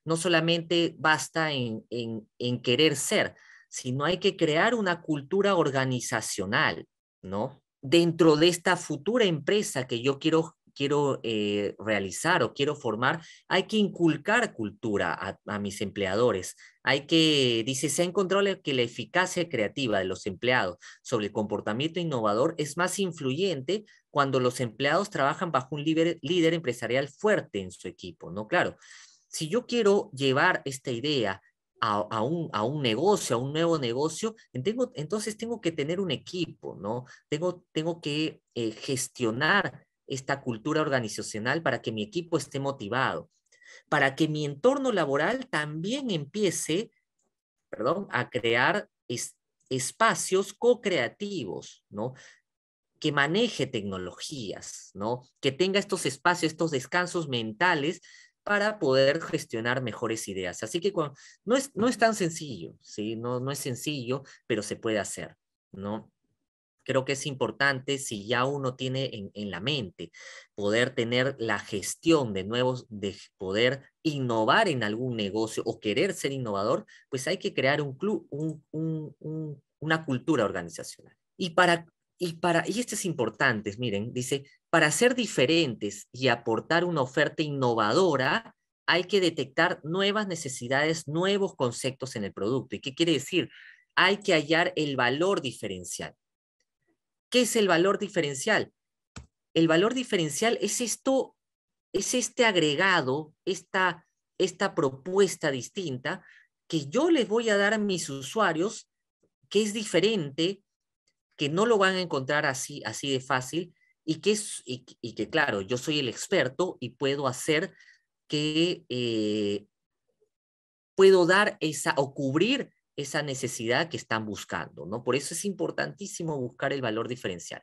no solamente basta en, en, en querer ser, sino hay que crear una cultura organizacional, ¿no? Dentro de esta futura empresa que yo quiero, quiero eh, realizar o quiero formar, hay que inculcar cultura a, mis empleadores. Hay que, dice, se ha encontrado que la eficacia creativa de los empleados sobre el comportamiento innovador es más influyente cuando los empleados trabajan bajo un líder, líder empresarial fuerte en su equipo, ¿no? Claro, si yo quiero llevar esta idea a, un, negocio, a un nuevo negocio, tengo, entonces tengo que tener un equipo, ¿no? Tengo, tengo que eh, gestionar esta cultura organizacional para que mi equipo esté motivado, para que mi entorno laboral también empiece, perdón, a crear espacios co-creativos, ¿no? que maneje tecnologías, ¿no? Que tenga estos espacios, estos descansos mentales para poder gestionar mejores ideas. Así que no, es, no es tan sencillo, ¿sí? No, no es sencillo, pero se puede hacer, ¿no? creo que es importante si ya uno tiene en, la mente poder tener la gestión de nuevos, de poder innovar en algún negocio o querer ser innovador, pues hay que crear un club, una cultura organizacional. Y para y, para, y esto es importante, miren, dice, para ser diferentes y aportar una oferta innovadora, hay que detectar nuevas necesidades, nuevos conceptos en el producto. ¿Y qué quiere decir? Hay que hallar el valor diferencial. ¿Qué es el valor diferencial? El valor diferencial es esto, es este agregado, esta, esta propuesta distinta que yo les voy a dar a mis usuarios que es diferente que no lo van a encontrar así, así de fácil y que, que, claro, yo soy el experto y puedo hacer que, eh, puedo dar esa o cubrir esa necesidad que están buscando, ¿no? Por eso es importantísimo buscar el valor diferencial.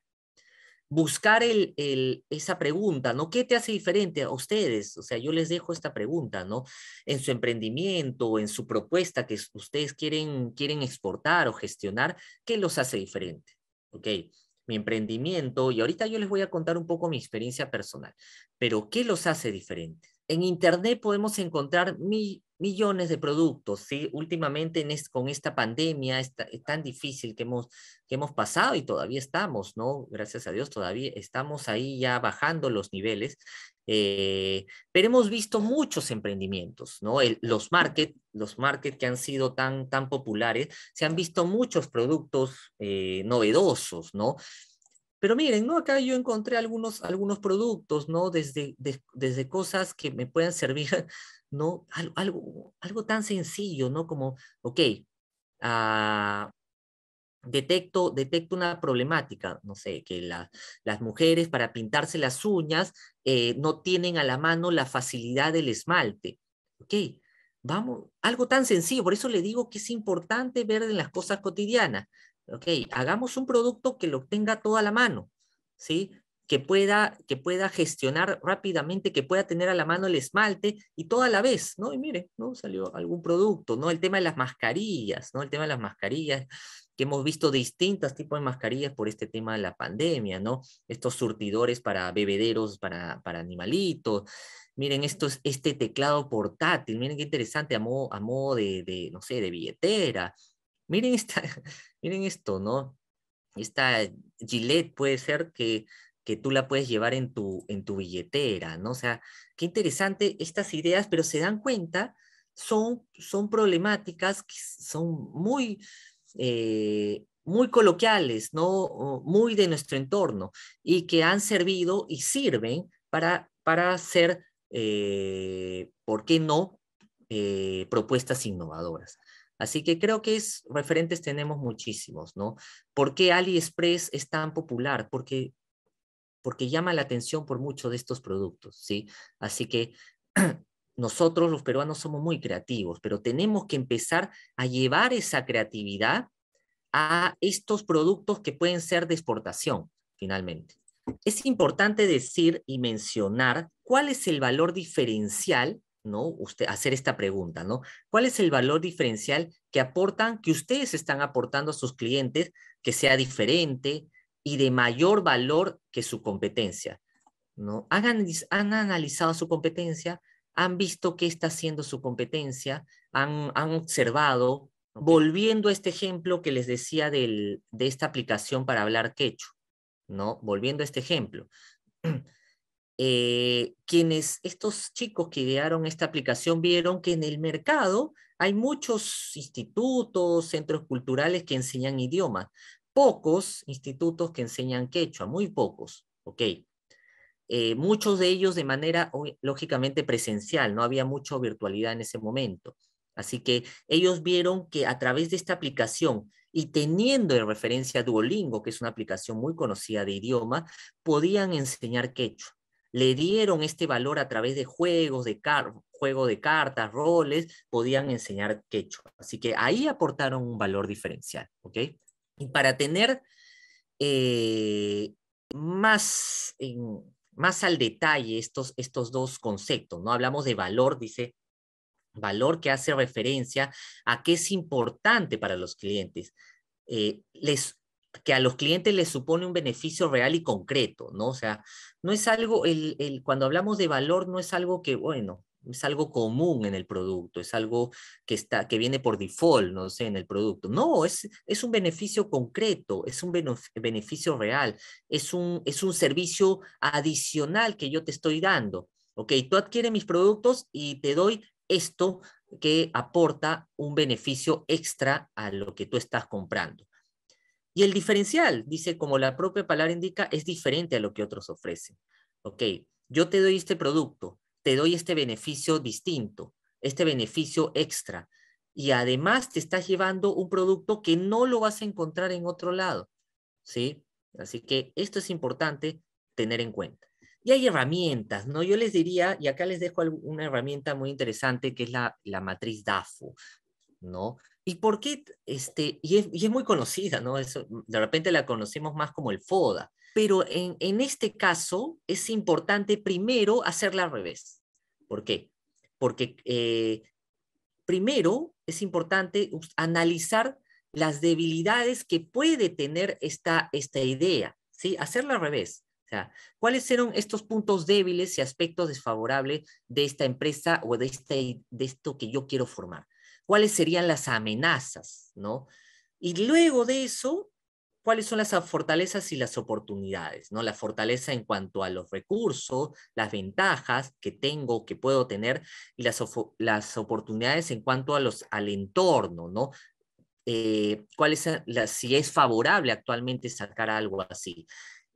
Buscar el, esa pregunta, ¿no? ¿Qué te hace diferente a ustedes? O sea, yo les dejo esta pregunta, ¿no? En su emprendimiento, en su propuesta que ustedes quieren, quieren exportar o gestionar, ¿qué los hace diferente? ¿ok? Mi emprendimiento, y ahorita yo les voy a contar un poco mi experiencia personal, pero ¿qué los hace diferentes? En Internet podemos encontrar mi, millones de productos, ¿sí? Últimamente con esta pandemia tan difícil que hemos, hemos pasado y todavía estamos, ¿no? Gracias a Dios todavía estamos ahí ya bajando los niveles, eh, pero hemos visto muchos emprendimientos, ¿no? los market, los market que han sido tan, tan populares, se han visto muchos productos eh, novedosos, ¿no? Pero miren, ¿no? acá yo encontré algunos, algunos productos, Desde, desde cosas que me puedan servir, ¿no? algo, algo tan sencillo, Como, ok, ah, detecto, detecto una problemática, no sé, que las mujeres para pintarse las uñas eh, no tienen a la mano la facilidad del esmalte. Ok, vamos, algo tan sencillo, por eso le digo que es importante ver en las cosas cotidianas. Ok, hagamos un producto que lo tenga toda la mano, ¿sí? Que pueda, que pueda gestionar rápidamente, que pueda tener a la mano el esmalte y toda la vez, ¿no? Y mire, ¿no? Salió algún producto, ¿no? El tema de las mascarillas, ¿no? El tema de las mascarillas, que hemos visto distintos tipos de mascarillas por este tema de la pandemia, ¿no? Estos surtidores para bebederos, para, animalitos. Miren, esto este teclado portátil, miren qué interesante, a modo, de, de, no sé, de billetera. Miren, miren esto, ¿no? Esta gilet puede ser que, tú la puedes llevar en tu, en tu billetera, ¿no? O sea, qué interesante estas ideas, pero se dan cuenta, son, son problemáticas que son muy, eh, muy coloquiales, ¿no? Muy de nuestro entorno y que han servido y sirven para, para hacer eh, ¿por qué no? Eh, propuestas innovadoras. Así que creo que es, referentes tenemos muchísimos, ¿no? ¿Por qué AliExpress es tan popular? Porque, porque llama la atención por mucho de estos productos, ¿sí? Así que nosotros los peruanos somos muy creativos, pero tenemos que empezar a llevar esa creatividad a estos productos que pueden ser de exportación, finalmente. Es importante decir y mencionar cuál es el valor diferencial ¿no? Usted hacer esta pregunta, ¿no? ¿Cuál es el valor diferencial que aportan, que ustedes están aportando a sus clientes que sea diferente y de mayor valor que su competencia? ¿No? ¿Han, han analizado su competencia? ¿Han visto qué está haciendo su competencia? ¿Han, han observado? Volviendo a este ejemplo que les decía del, de esta aplicación para hablar quechua, ¿no? Volviendo a este ejemplo. Eh, quienes, estos chicos que idearon esta aplicación, vieron que en el mercado hay muchos institutos, centros culturales que enseñan idiomas, pocos institutos que enseñan quechua, muy pocos, ¿ok? Eh, muchos de ellos de manera lógicamente presencial, no había mucha virtualidad en ese momento. Así que ellos vieron que a través de esta aplicación y teniendo en referencia Duolingo, que es una aplicación muy conocida de idioma, podían enseñar quechua le dieron este valor a través de juegos, de juego de cartas, roles, podían enseñar quechua. Así que ahí aportaron un valor diferencial, Y para tener eh, más, más al detalle estos, estos dos conceptos, ¿no? Hablamos de valor, dice, valor que hace referencia a qué es importante para los clientes. Eh, les que a los clientes les supone un beneficio real y concreto, ¿no? O sea, no es algo, el, cuando hablamos de valor, no es algo que, bueno, es algo común en el producto, es algo que, está, que viene por default, no sé, en el producto. No, es, es un beneficio concreto, es un beneficio real, es un, es un servicio adicional que yo te estoy dando. Ok, tú adquieres mis productos y te doy esto que aporta un beneficio extra a lo que tú estás comprando. Y el diferencial, dice, como la propia palabra indica, es diferente a lo que otros ofrecen. Ok, yo te doy este producto, te doy este beneficio distinto, este beneficio extra. Y además te estás llevando un producto que no lo vas a encontrar en otro lado. ¿Sí? Así que esto es importante tener en cuenta. Y hay herramientas, ¿no? Yo les diría, y acá les dejo una herramienta muy interesante que es la, la matriz DAFO, ¿no? ¿Y por qué? Este, y, es, muy conocida, ¿no? Eso, mm, de repente la conocemos más como el FODA, pero en, este caso es importante primero hacerla al revés. ¿Por qué? Porque eh, primero es importante analizar las debilidades que puede tener esta, esta idea, ¿sí? Hacerla al revés. O sea, ¿cuáles eran estos puntos débiles y aspectos desfavorables de esta empresa o de, este, de esto que yo quiero formar? cuáles serían las amenazas, ¿no? Y luego de eso, cuáles son las fortalezas y las oportunidades, ¿no? La fortaleza en cuanto a los recursos, las ventajas que tengo, que puedo tener, y las, las oportunidades en cuanto a los, al entorno, ¿no? Eh, cuál la, si es favorable actualmente sacar algo así.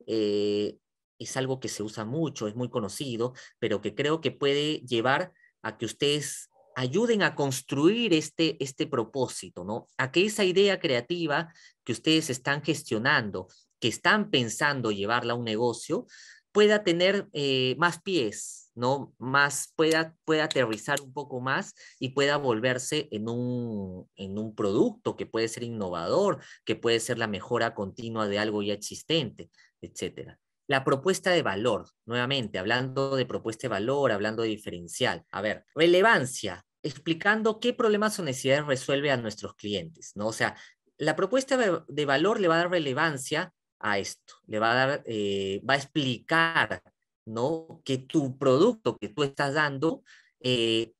Eh, es algo que se usa mucho, es muy conocido, pero que creo que puede llevar a que ustedes ayuden a construir este, este propósito, ¿no? A que esa idea creativa que ustedes están gestionando, que están pensando llevarla a un negocio, pueda tener eh, más pies, ¿no? Más, pueda, pueda aterrizar un poco más y pueda volverse en un, en un producto que puede ser innovador, que puede ser la mejora continua de algo ya existente, etcétera. La propuesta de valor, nuevamente, hablando de propuesta de valor, hablando de diferencial. A ver, relevancia, explicando qué problemas o necesidades resuelve a nuestros clientes, ¿no? O sea, la propuesta de valor le va a dar relevancia a esto, le va a dar, eh, va a explicar, ¿no? Que tu producto que tú estás dando eh,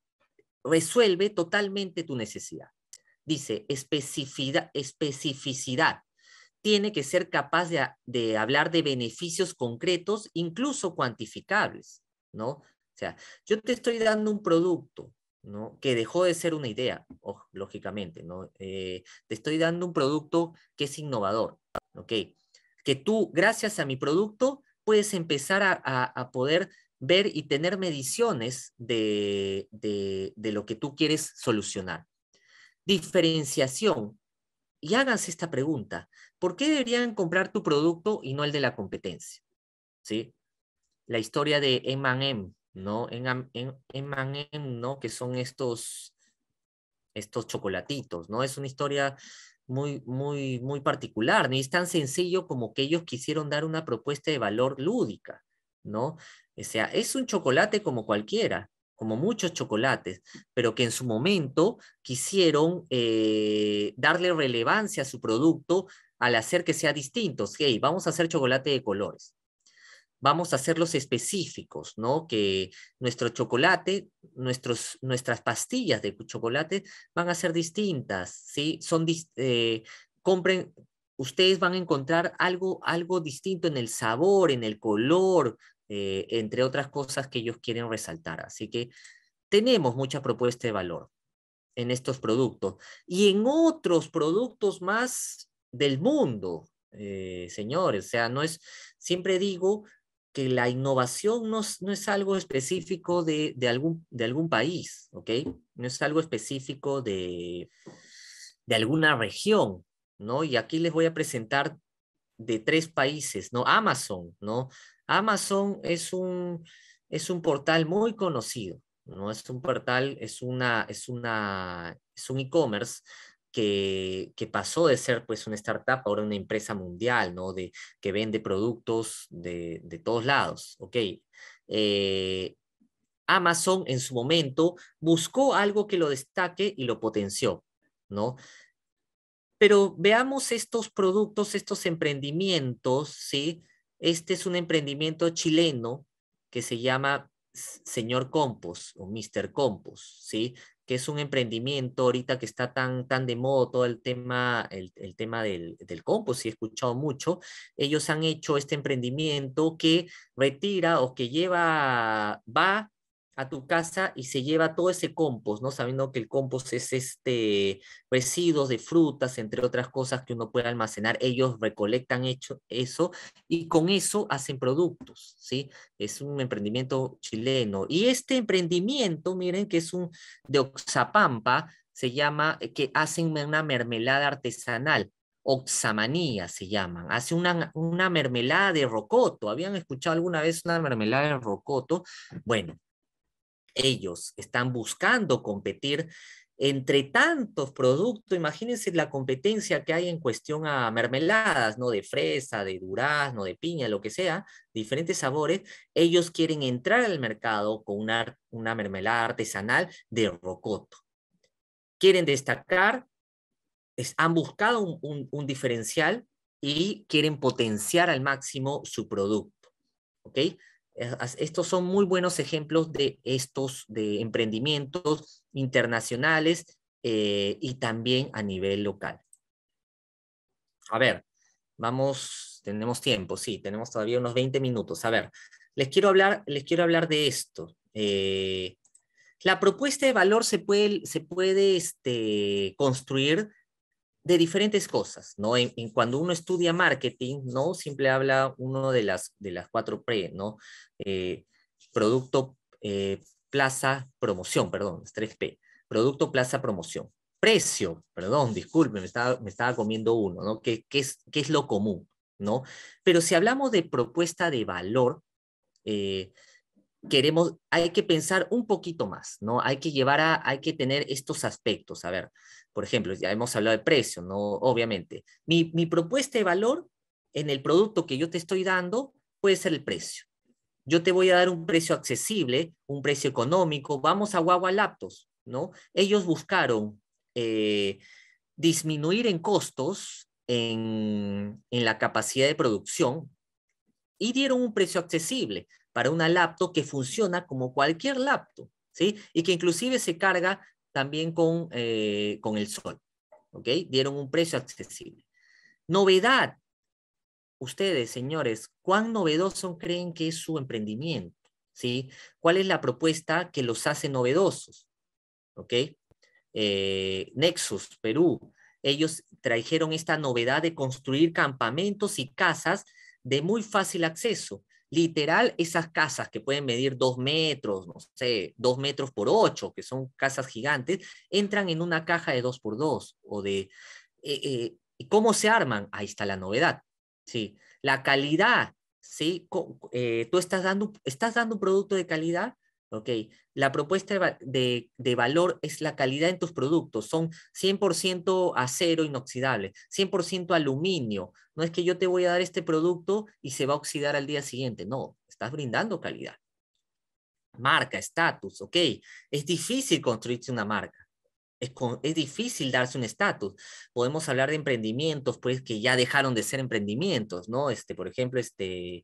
resuelve totalmente tu necesidad. Dice especificidad, especificidad, tiene que ser capaz de, hablar de beneficios concretos, incluso cuantificables, ¿no? O sea, yo te estoy dando un producto, ¿no? Que dejó de ser una idea, lógicamente, ¿no? Eh, te estoy dando un producto que es innovador, ¿ok? Que tú, gracias a mi producto, puedes empezar a, poder ver y tener mediciones de, de, lo que tú quieres solucionar. Diferenciación. Y háganse esta pregunta. ¿por qué deberían comprar tu producto y no el de la competencia? ¿Sí? La historia de M&M, ¿no? ¿no? Que son estos, estos chocolatitos, ¿no? Es una historia muy, muy, muy particular, ni es tan sencillo como que ellos quisieron dar una propuesta de valor lúdica, ¿no? O sea, es un chocolate como cualquiera, como muchos chocolates, pero que en su momento quisieron eh, darle relevancia a su producto al hacer que sea distintos. Hey, vamos a hacer chocolate de colores. Vamos a hacerlos específicos, ¿no? Que nuestro chocolate, nuestros, nuestras pastillas de chocolate van a ser distintas, ¿sí? Son, eh, compren, ustedes van a encontrar algo, algo distinto en el sabor, en el color, eh, entre otras cosas que ellos quieren resaltar. Así que tenemos mucha propuesta de valor en estos productos. Y en otros productos más, del mundo, eh, señores. O sea, no es, siempre digo que la innovación no, es algo específico de, algún, de algún país, ¿ok? No es algo específico de, de alguna región, ¿no? Y aquí les voy a presentar de tres países, ¿no? Amazon, ¿no? Amazon es un, es un portal muy conocido, ¿no? Es un portal, es, una, es, una, es un e-commerce que, que, pasó de ser pues una startup ahora una empresa mundial, ¿no? De, que vende productos de, de todos lados, ¿ok? Eh, Amazon en su momento buscó algo que lo destaque y lo potenció, ¿no? Pero veamos estos productos, estos emprendimientos, ¿sí? Este es un emprendimiento chileno que se llama Señor Compos o Mr. Compos, ¿sí? que es un emprendimiento ahorita que está tan, tan de moda todo el tema, el, tema del, del compost, he escuchado mucho, ellos han hecho este emprendimiento que retira o que lleva, va a tu casa y se lleva todo ese compost, ¿no? Sabiendo que el compost es este residuos de frutas, entre otras cosas que uno puede almacenar, ellos recolectan hecho, eso y con eso hacen productos, ¿sí? Es un emprendimiento chileno. Y este emprendimiento, miren que es un de Oxapampa, se llama, eh, que hacen una mermelada artesanal. Oxamanía se llaman, hace una, una mermelada de rocoto. ¿Habían escuchado alguna vez una mermelada de rocoto? Bueno, ellos están buscando competir entre tantos productos, imagínense la competencia que hay en cuestión a mermeladas, ¿no? De fresa, de durazno, de piña, lo que sea, diferentes sabores, ellos quieren entrar al mercado con una, mermelada artesanal de rocoto. Quieren destacar, han buscado un, un diferencial y quieren potenciar al máximo su producto, ¿ok? Eh, estos son muy buenos ejemplos de estos de emprendimientos internacionales eh, y también a nivel local. A ver, vamos, tenemos tiempo, sí, tenemos todavía unos 20 minutos. A ver, les quiero hablar, les quiero hablar de esto. Eh, la propuesta de valor se puede, se puede este, construir de diferentes cosas, ¿no? En, cuando uno estudia marketing, ¿no? Simple habla uno de las, de las cuatro P, ¿no? Eh, producto, eh, plaza, promoción, perdón, es tres P. Producto, plaza, promoción. Precio, perdón, disculpe, me estaba, me comiendo uno, ¿no? ¿Qué, es, qué es lo común, ¿no? Pero si hablamos de propuesta de valor, eh, queremos, hay que pensar un poquito más, ¿no? Hay que llevar a, hay que tener estos aspectos. A ver, por ejemplo, ya hemos hablado de precio, ¿no? Obviamente. Mi, propuesta de valor en el producto que yo te estoy dando puede ser el precio. Yo te voy a dar un precio accesible, un precio económico. Vamos a Guagua Laptops, ¿no? Ellos buscaron eh, disminuir en costos, en, en la capacidad de producción, y dieron un precio accesible para una laptop que funciona como cualquier laptop, ¿sí? Y que inclusive se carga también con, eh, con el sol, ¿ok? Dieron un precio accesible. Novedad. Ustedes, señores, ¿cuán novedoso creen que es su emprendimiento? ¿Sí? ¿Cuál es la propuesta que los hace novedosos? ¿Ok? Eh, Nexus, Perú, ellos trajeron esta novedad de construir campamentos y casas de muy fácil acceso literal esas casas que pueden medir dos metros, no sé, dos metros por ocho, que son casas gigantes, entran en una caja de dos por dos o de... Eh, eh, ¿Cómo se arman? Ahí está la novedad, ¿sí? La calidad, ¿sí? Eh, tú estás dando, estás dando un producto de calidad, ¿ok? La propuesta de, valor es la calidad en tus productos. Son 100% acero inoxidable, 100% aluminio. No es que yo te voy a dar este producto y se va a oxidar al día siguiente. No, estás brindando calidad. Marca, estatus, ¿ok? Es difícil construirse una marca. Es, difícil darse un estatus. Podemos hablar de emprendimientos, pues, que ya dejaron de ser emprendimientos, ¿no? Este, por ejemplo, este,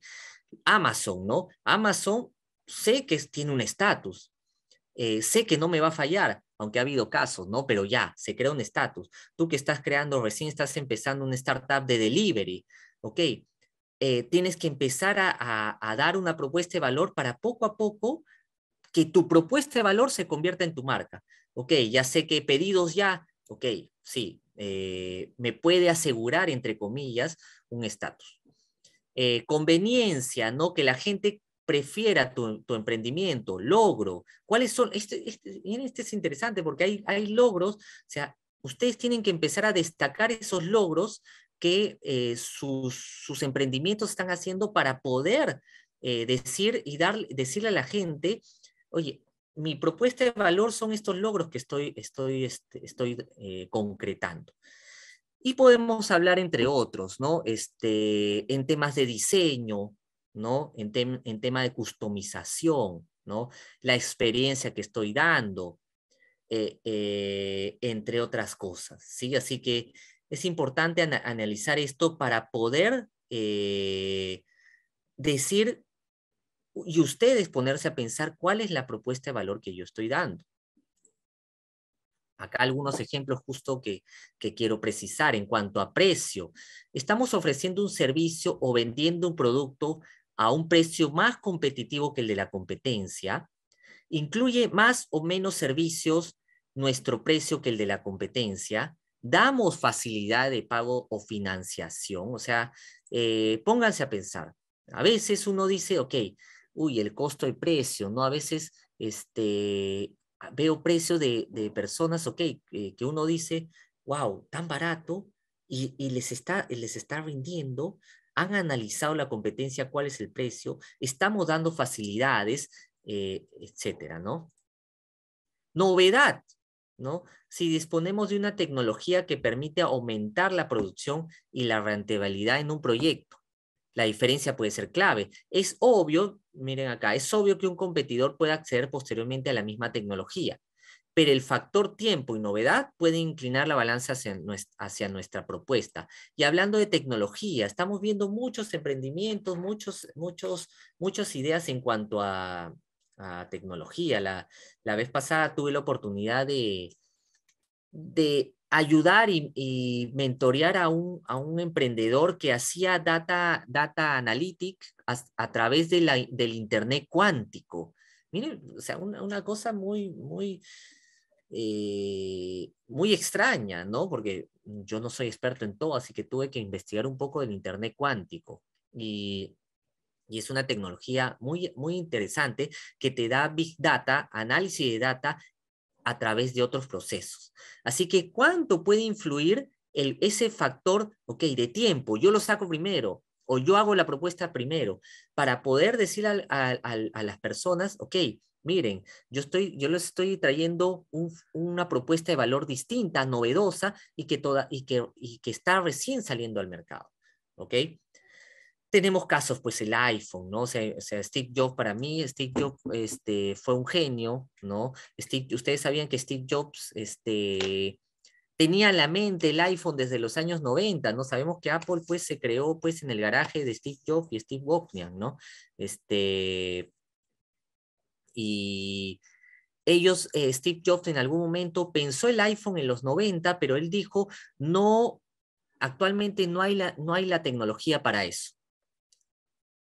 Amazon, ¿no? Amazon sé que tiene un estatus, eh, sé que no me va a fallar, aunque ha habido casos, ¿no? Pero ya, se crea un estatus. Tú que estás creando, recién estás empezando una startup de delivery, ¿ok? Eh, tienes que empezar a, dar una propuesta de valor para poco a poco que tu propuesta de valor se convierta en tu marca. Ok, ya sé que pedidos ya, ok, sí, eh, me puede asegurar, entre comillas, un estatus. conveniencia, ¿no? Que la gente prefiera tu, emprendimiento, logro. ¿Cuáles son? Este, este, este, es interesante porque hay, hay logros, o sea, ustedes tienen que empezar a destacar esos logros que eh, sus, emprendimientos están haciendo para poder eh, decir y dar, decirle a la gente, oye, mi propuesta de valor son estos logros que estoy, estoy, este, estoy eh, concretando. Y podemos hablar entre otros, ¿no? Este, en temas de diseño, en, tema de customización, La experiencia que estoy dando, eh, eh, entre otras cosas, ¿sí? Así que es importante analizar esto para poder eh, decir y ustedes ponerse a pensar cuál es la propuesta de valor que yo estoy dando. Acá algunos ejemplos justo que, que quiero precisar en cuanto a precio. Estamos ofreciendo un servicio o vendiendo un producto a un precio más competitivo que el de la competencia, incluye más o menos servicios nuestro precio que el de la competencia, damos facilidad de pago o financiación, o sea, eh, pónganse a pensar, a veces uno dice, ok, uy, el costo de precio, ¿no? A veces este, veo precios de, de, personas, ok, eh, que uno dice, wow, tan barato, y, les, les está rindiendo, han analizado la competencia, cuál es el precio, estamos dando facilidades, eh, etcétera, ¿no? Novedad, ¿no? Si disponemos de una tecnología que permite aumentar la producción y la rentabilidad en un proyecto. La diferencia puede ser clave. Es obvio, miren acá, es obvio que un competidor pueda acceder posteriormente a la misma tecnología pero el factor tiempo y novedad puede inclinar la balanza hacia, hacia nuestra, propuesta. Y hablando de tecnología, estamos viendo muchos emprendimientos, muchos, muchos, muchas ideas en cuanto a, tecnología. La, la, vez pasada tuve la oportunidad de, de ayudar y, mentorear a un, a un, emprendedor que hacía data, data analytics a, través del Internet cuántico. Miren, o sea, una, una cosa muy, muy, eh, muy extraña, ¿no? Porque yo no soy experto en todo, así que tuve que investigar un poco del Internet cuántico. Y, y es una tecnología muy, muy interesante que te da big data, análisis de data a través de otros procesos. Así que, ¿cuánto puede influir el, ese factor, ok, de tiempo? Yo lo saco primero o yo hago la propuesta primero para poder decir a las personas, ok, miren, yo, estoy, yo les estoy trayendo una propuesta de valor distinta, novedosa y que, toda, y, que, y que está recién saliendo al mercado. ¿Ok? Tenemos casos, pues el iPhone, ¿no? O sea, Steve Jobs, para mí, Steve Jobs este, fue un genio, ¿no? ustedes sabían que Steve Jobs este, tenía la mente el iPhone desde los años 90, ¿no? Sabemos que Apple, pues, se creó, pues, en el garaje de Steve Jobs y Steve Wozniak, ¿no? Este, y ellos, eh, Steve Jobs en algún momento pensó el iPhone en los 90, pero él dijo, no, actualmente no hay la, no hay la tecnología para eso.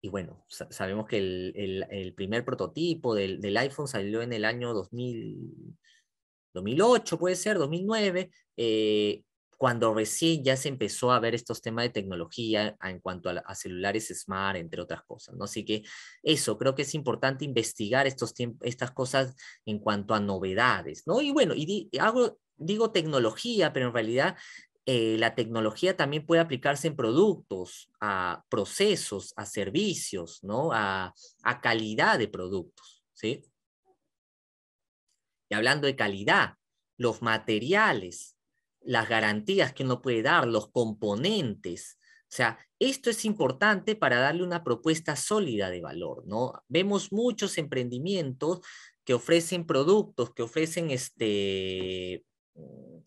Y bueno, sabemos que el, primer prototipo del, iPhone salió en el año 2000, 2008, puede ser, 2009 cuando recién ya se empezó a ver estos temas de tecnología en cuanto a, celulares smart, entre otras cosas, ¿no? Así que eso, creo que es importante investigar estos estas cosas en cuanto a novedades, ¿no? Y bueno, y digo tecnología, pero en realidad eh, la tecnología también puede aplicarse en productos, a procesos, a servicios, ¿no? A, calidad de productos, ¿sí? Y hablando de calidad, los materiales, las garantías que uno puede dar, los componentes. O sea, esto es importante para darle una propuesta sólida de valor, ¿no? Vemos muchos emprendimientos que ofrecen productos, que ofrecen este, mm,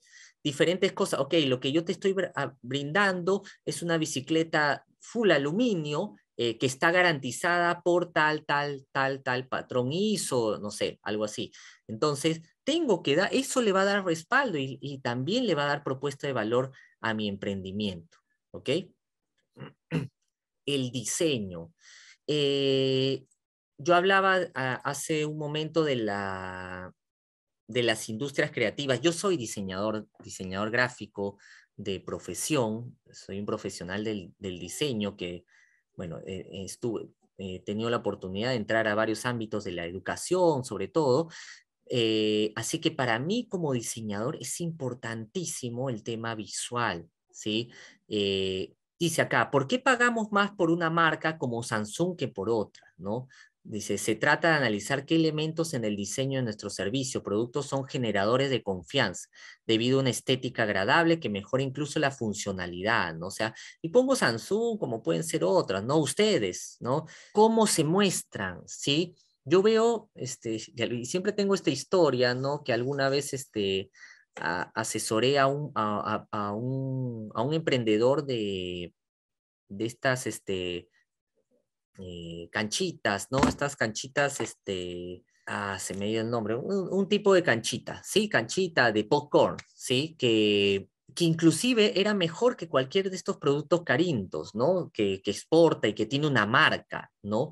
diferentes cosas. Ok, lo que yo te estoy ah, brindando es una bicicleta full aluminio eh, que está garantizada por tal, tal, tal, tal patrón ISO, no sé, algo así. Entonces, tengo que dar, eso le va a dar respaldo y, también le va a dar propuesta de valor a mi emprendimiento. ¿Ok? El diseño. Eh, yo hablaba hace un momento de, la, de las industrias creativas. Yo soy diseñador, diseñador gráfico de profesión, soy un profesional del diseño que bueno, eh, estuve, he eh, tenido la oportunidad de entrar a varios ámbitos de la educación, sobre todo. Eh, así que para mí como diseñador es importantísimo el tema visual, ¿sí? dice acá, ¿por qué pagamos más por una marca como Samsung que por otra, no? Dice, se trata de analizar qué elementos en el diseño de nuestro servicio, productos son generadores de confianza, debido a una estética agradable que mejora incluso la funcionalidad, ¿no? O sea, y pongo Samsung como pueden ser otras, ¿no? Ustedes, ¿no? ¿Cómo se muestran, sí? Yo veo, este, siempre tengo esta historia, ¿no? Que alguna vez, este, asesoré a un, a, un, a un emprendedor de, de estas, este, eh, canchitas, ¿no? Estas canchitas, este, ah, se me dio el nombre, un, tipo de canchita, ¿sí? Canchita de popcorn, ¿sí? Que, inclusive era mejor que cualquier de estos productos carintos, ¿no? Que, exporta y que tiene una marca, ¿no?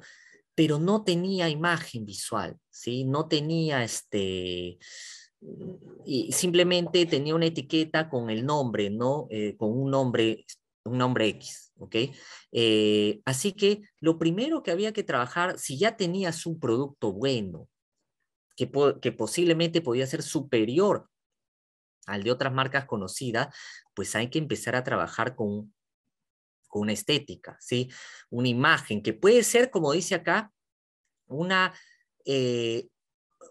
Pero no tenía imagen visual, ¿sí? No tenía este y simplemente tenía una etiqueta con el nombre, ¿no? Eh, con un nombre un nombre X, ¿ok? Eh, así que lo primero que había que trabajar, si ya tenías un producto bueno, que, posiblemente podía ser superior al de otras marcas conocidas, pues hay que empezar a trabajar con, con una estética, ¿sí? Una imagen que puede ser, como dice acá, una eh,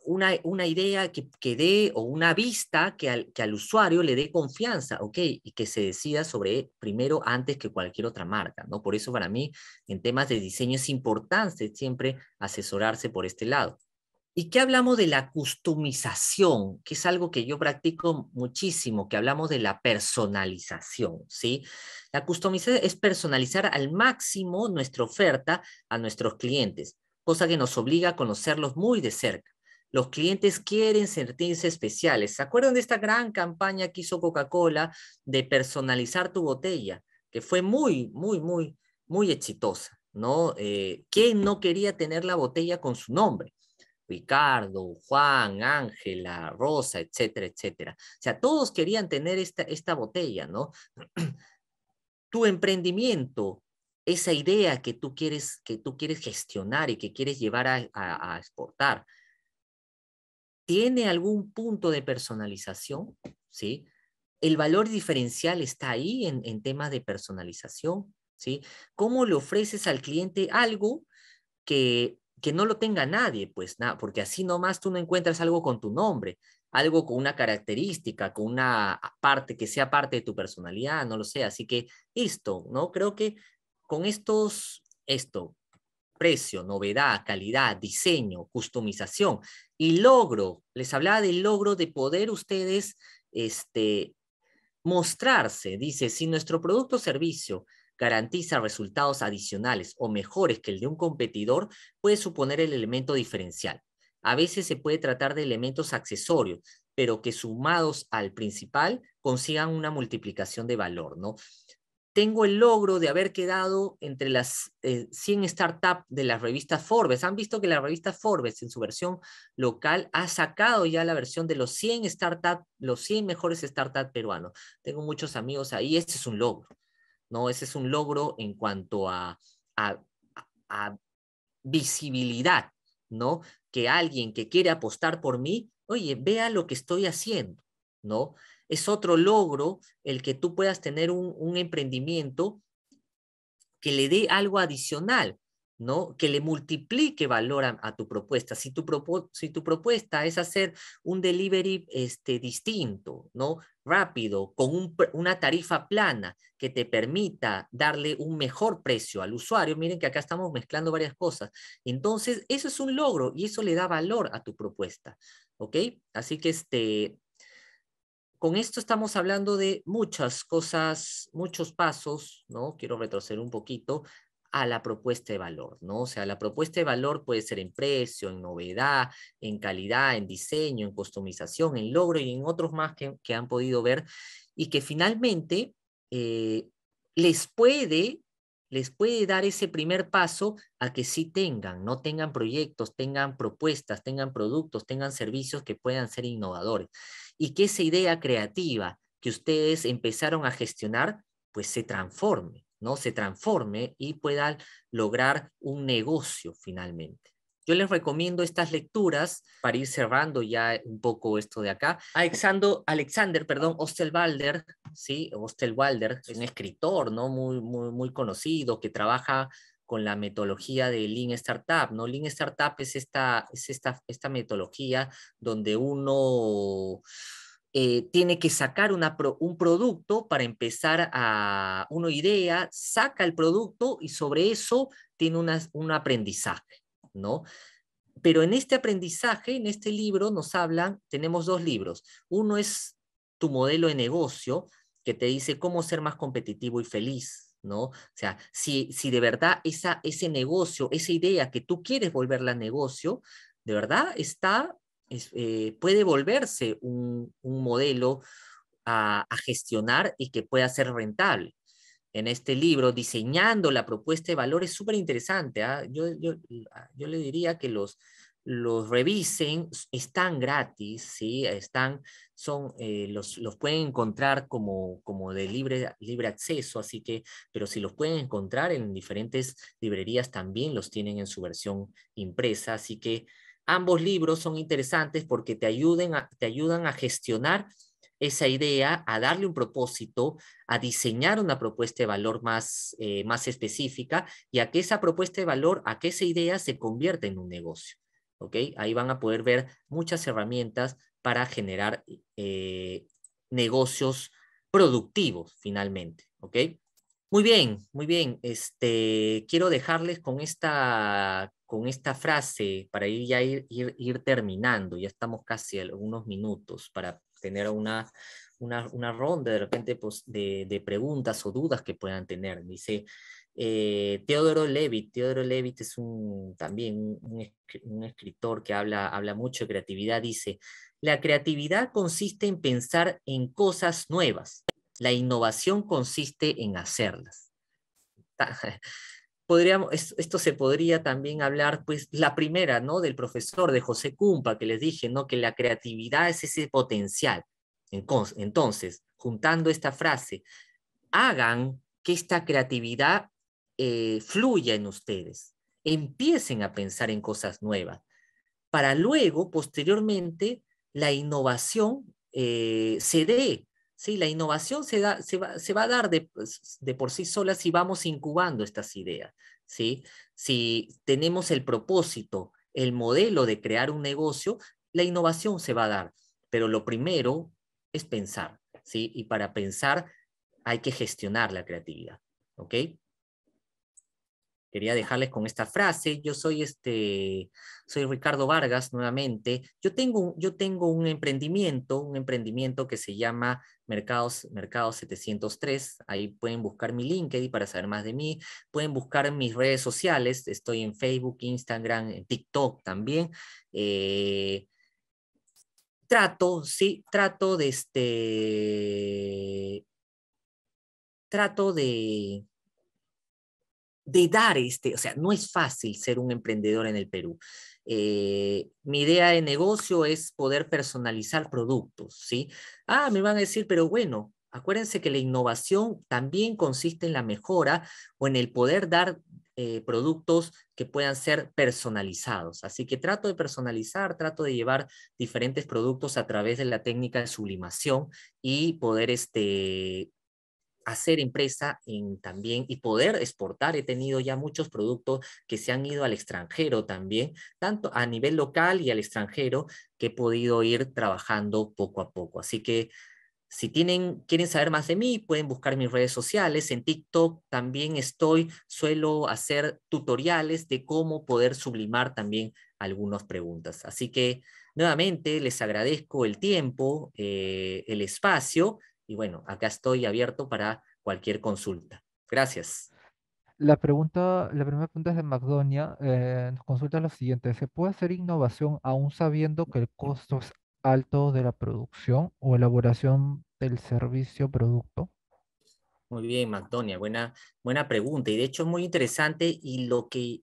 una, idea que, que, dé o una vista que al, que al usuario le dé confianza, ¿ok? Y que se decida sobre primero antes que cualquier otra marca, ¿no? Por eso para mí en temas de diseño es importante siempre asesorarse por este lado. ¿Y qué hablamos de la customización? Que es algo que yo practico muchísimo, que hablamos de la personalización, ¿sí? La customización es personalizar al máximo nuestra oferta a nuestros clientes, cosa que nos obliga a conocerlos muy de cerca. Los clientes quieren sentirse especiales. ¿Se acuerdan de esta gran campaña que hizo Coca-Cola de personalizar tu botella? Que fue muy, muy, muy, muy exitosa, ¿no? Eh, ¿Quién no quería tener la botella con su nombre? Ricardo, Juan, Ángela, Rosa, etcétera, etcétera. O sea, todos querían tener esta, esta botella, ¿no? tu emprendimiento, esa idea que tú quieres, que tú quieres gestionar y que quieres llevar a, a exportar, tiene algún punto de personalización, ¿sí? El valor diferencial está ahí en, en temas de personalización, ¿sí? ¿Cómo le ofreces al cliente algo que, que no lo tenga nadie? Pues nada, porque así nomás tú no encuentras algo con tu nombre, algo con una característica, con una parte que sea parte de tu personalidad, no lo sé. Así que esto, ¿no? Creo que con estos, esto, precio, novedad, calidad, diseño, customización y logro. Les hablaba del logro de poder ustedes este, mostrarse. Dice, si nuestro producto o servicio garantiza resultados adicionales o mejores que el de un competidor, puede suponer el elemento diferencial. A veces se puede tratar de elementos accesorios, pero que sumados al principal consigan una multiplicación de valor, ¿no? tengo el logro de haber quedado entre las 100 eh, startups de las revistas Forbes. Han visto que la revista Forbes en su versión local ha sacado ya la versión de los 100 startups, los 100 mejores startups peruanos. Tengo muchos amigos ahí, ese es un logro, ¿no? Ese es un logro en cuanto a, a visibilidad, ¿no? Que alguien que quiere apostar por mí, oye, vea lo que estoy haciendo, ¿no? es otro logro el que tú puedas tener un, emprendimiento que le dé algo adicional, ¿no? Que le multiplique valor a, tu propuesta. Si tu, si tu, propuesta es hacer un delivery este, distinto, ¿no? Rápido, con una tarifa plana que te permita darle un mejor precio al usuario. Miren que acá estamos mezclando varias cosas. Entonces, eso es un logro y eso le da valor a tu propuesta. ¿Ok? Así que este, con esto estamos hablando de muchas cosas, muchos pasos, ¿no? Quiero retroceder un poquito a la propuesta de valor, ¿no? O sea, la propuesta de valor puede ser en precio, en novedad, en calidad, en diseño, en customización, en logro y en otros más que, han podido ver y que finalmente eh, les puede les puede dar ese primer paso a que sí tengan, no tengan proyectos, tengan propuestas, tengan productos, tengan servicios que puedan ser innovadores. Y que esa idea creativa que ustedes empezaron a gestionar, pues se transforme, ¿no? Se transforme y puedan lograr un negocio finalmente. Yo les recomiendo estas lecturas para ir cerrando ya un poco esto de acá. Alexander, Alexander perdón, Ostelwalder, ¿sí? Ostelwalder es un escritor, ¿no? Muy, muy, conocido que trabaja con la metodología de Lean Startup, ¿no? Lean Startup es esta, es esta, esta metodología donde uno... Eh, tiene que sacar una un producto para empezar a una idea, saca el producto y sobre eso tiene un aprendizaje. ¿no? Pero en este aprendizaje, en este libro, nos hablan, tenemos dos libros. Uno es tu modelo de negocio, que te dice cómo ser más competitivo y feliz, ¿no? O sea, si, si de verdad esa, ese negocio, esa idea que tú quieres volverla a negocio, de verdad está, eh, puede volverse un, modelo a, a gestionar y que pueda ser rentable en este libro, diseñando la propuesta de valor, es súper interesante. ¿ah? Ah, yo, le diría que los, los revisen, están gratis, ¿sí? están, son, eh, los, los, pueden encontrar como, como de libre, libre acceso, así que, pero si los pueden encontrar en diferentes librerías, también los tienen en su versión impresa, así que ambos libros son interesantes porque te, ayuden te ayudan a gestionar esa idea, a darle un propósito, a diseñar una propuesta de valor más, eh, más específica y a que esa propuesta de valor, a que esa idea se convierta en un negocio. Ahí van a poder ver muchas herramientas para generar eh, negocios productivos finalmente. Muy bien, muy bien. Este, quiero dejarles con esta, con esta frase para ir, ya ir, terminando. Ya estamos casi a algunos minutos para tener una, una, una ronda de repente pues, de, de, preguntas o dudas que puedan tener. Dice eh, Teodoro Levit, Teodoro Levit es un, también un, escritor que habla, habla mucho de creatividad. Dice, la creatividad consiste en pensar en cosas nuevas. La innovación consiste en hacerlas. podríamos, esto se podría también hablar, pues, la primera, ¿no? Del profesor, de José Cumpa, que les dije, ¿no? Que la creatividad es ese potencial. Entonces, juntando esta frase, hagan que esta creatividad eh, fluya en ustedes. Empiecen a pensar en cosas nuevas para luego, posteriormente, la innovación eh, se dé la innovación se, da, se, va, a dar pues, de, por sí sola si vamos incubando estas ideas, Si tenemos el propósito, el modelo de crear un negocio, la innovación se va a dar, pero lo primero es pensar, ¿sí? Y para pensar hay que gestionar la creatividad, ¿ok? quería dejarles con esta frase. Yo soy, este, soy Ricardo Vargas nuevamente. Yo tengo, yo tengo un emprendimiento, un emprendimiento que se llama Mercados, Mercados 703. Ahí pueden buscar mi LinkedIn para saber más de mí. Pueden buscar mis redes sociales. Estoy en Facebook, Instagram, TikTok también. Eh, trato, sí, trato de este... Trato de, de dar este, o sea, no es fácil ser un emprendedor en el Perú. Eh, mi idea de negocio es poder personalizar productos, ¿sí? Ah, me van a decir, pero bueno, acuérdense que la innovación también consiste en la mejora o en el poder dar eh, productos que puedan ser personalizados. Así que trato de personalizar, trato de llevar diferentes productos a través de la técnica de sublimación y poder este, hacer empresa en, también y poder exportar. He tenido ya muchos productos que se han ido al extranjero también, tanto a nivel local y al extranjero, que he podido ir trabajando poco a poco. Así que si tienen, quieren saber más de mí, pueden buscar mis redes sociales. En TikTok también estoy, suelo hacer tutoriales de cómo poder sublimar también algunas preguntas. Así que nuevamente les agradezco el tiempo, eh, el espacio y bueno, acá estoy abierto para cualquier consulta. Gracias. La, pregunta, la primera pregunta es de Magdonia. Eh, nos consulta lo siguiente. ¿Se puede hacer innovación aún sabiendo que el costo es alto de la producción o elaboración del servicio producto? Muy bien, Magdonia. Buena, buena pregunta. Y de hecho es muy interesante y lo que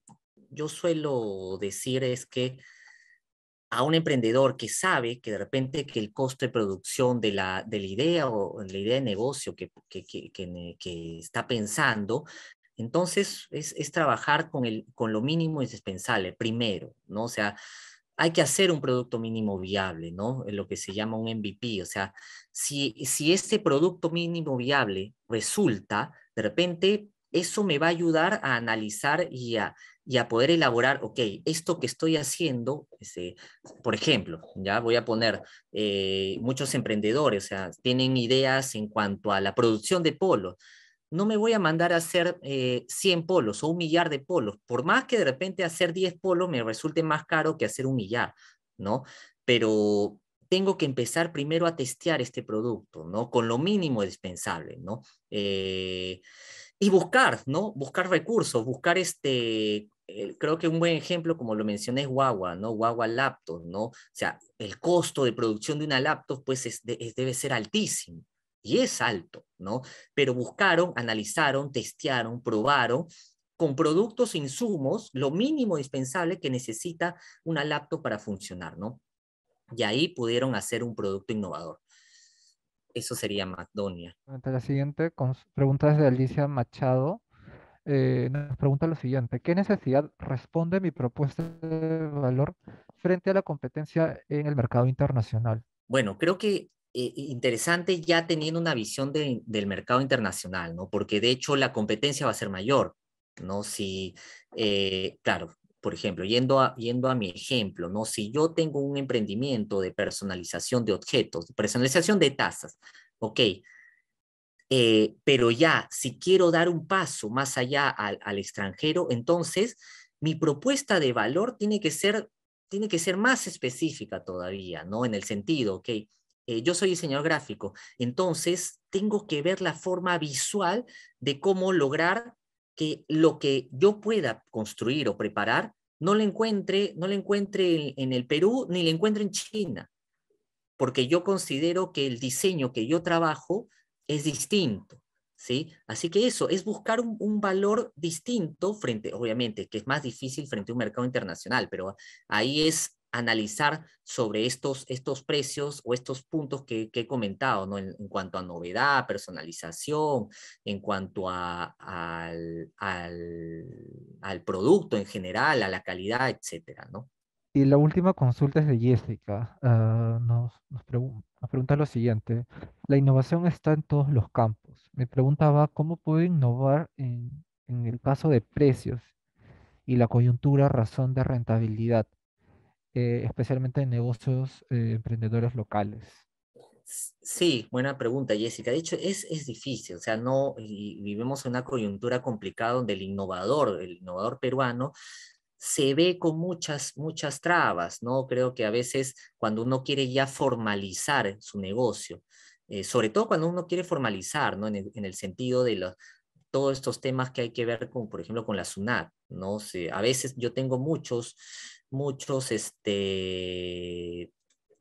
yo suelo decir es que a un emprendedor que sabe que de repente que el costo de producción de la, de la idea o la idea de negocio que, que, está pensando, entonces es, trabajar con, el, con lo mínimo indispensable primero, ¿no? O sea, hay que hacer un producto mínimo viable, ¿no? Lo que se llama un MVP. O sea, si, si este producto mínimo viable resulta, de repente eso me va a ayudar a analizar y a, y a poder elaborar, ok, esto que estoy haciendo, este, por ejemplo, ya voy a poner eh, muchos emprendedores, o sea, tienen ideas en cuanto a la producción de polos. No me voy a mandar a hacer 100 eh, polos o un millar de polos. Por más que de repente hacer 10 polos me resulte más caro que hacer un millar, ¿no? Pero tengo que empezar primero a testear este producto, ¿no? Con lo mínimo dispensable, ¿no? Eh, y buscar, ¿no? Buscar recursos, buscar este, eh, creo que un buen ejemplo, como lo mencioné, es Guagua, ¿no? Guagua Laptop, ¿no? O sea, el costo de producción de una laptop, pues, debe ser altísimo. Y es alto, ¿no? Pero buscaron, analizaron, testearon, probaron con productos e insumos lo mínimo dispensable que necesita una laptop para funcionar, ¿no? Y ahí pudieron hacer un producto innovador. Eso sería Macedonia. La siguiente pregunta es de Alicia Machado. Eh, nos pregunta lo siguiente, ¿qué necesidad responde mi propuesta de valor frente a la competencia en el mercado internacional? Bueno, creo que eh, interesante ya teniendo una visión del mercado internacional, ¿no? Porque de hecho la competencia va a ser mayor, ¿no? Si, eh, claro, por ejemplo, yendo a, yendo a mi ejemplo, ¿no? Si yo tengo un emprendimiento de personalización de objetos, personalización de tasas, ok, eh, pero ya, si quiero dar un paso más allá al, extranjero, entonces mi propuesta de valor tiene que ser, tiene que ser más específica todavía, ¿no? En el sentido, ok, eh, yo soy diseñador gráfico, entonces tengo que ver la forma visual de cómo lograr que lo que yo pueda construir o preparar no le encuentre, no le encuentre en, el Perú ni le encuentre en China, porque yo considero que el diseño que yo trabajo es distinto. ¿Sí? Así que eso es buscar un, un valor distinto frente, obviamente, que es más difícil frente a un mercado internacional, pero ahí es analizar sobre estos, estos precios o estos puntos que, he comentado, ¿no? En, cuanto a novedad, personalización, en cuanto a, al, producto en general, a la calidad, etcétera, ¿no? Y la última consulta es de Jessica. Ah, nos, nos, pregunta lo siguiente. La innovación está en todos los campos. Me preguntaba cómo puedo innovar en, en el caso de precios y la coyuntura razón de rentabilidad. Eh, especialmente en negocios eh, emprendedores locales? Sí, buena pregunta, Jessica. De hecho, es, es difícil, o sea, no vivimos en una coyuntura complicada donde el innovador, el innovador peruano, se ve con muchas, muchas trabas, ¿no? Creo que a veces cuando uno quiere ya formalizar su negocio, eh, sobre todo cuando uno quiere formalizar, ¿no? En el, sentido de los, todos estos temas que hay que ver con, por ejemplo, con la SUNAT, ¿no? a veces yo tengo muchos muchos este,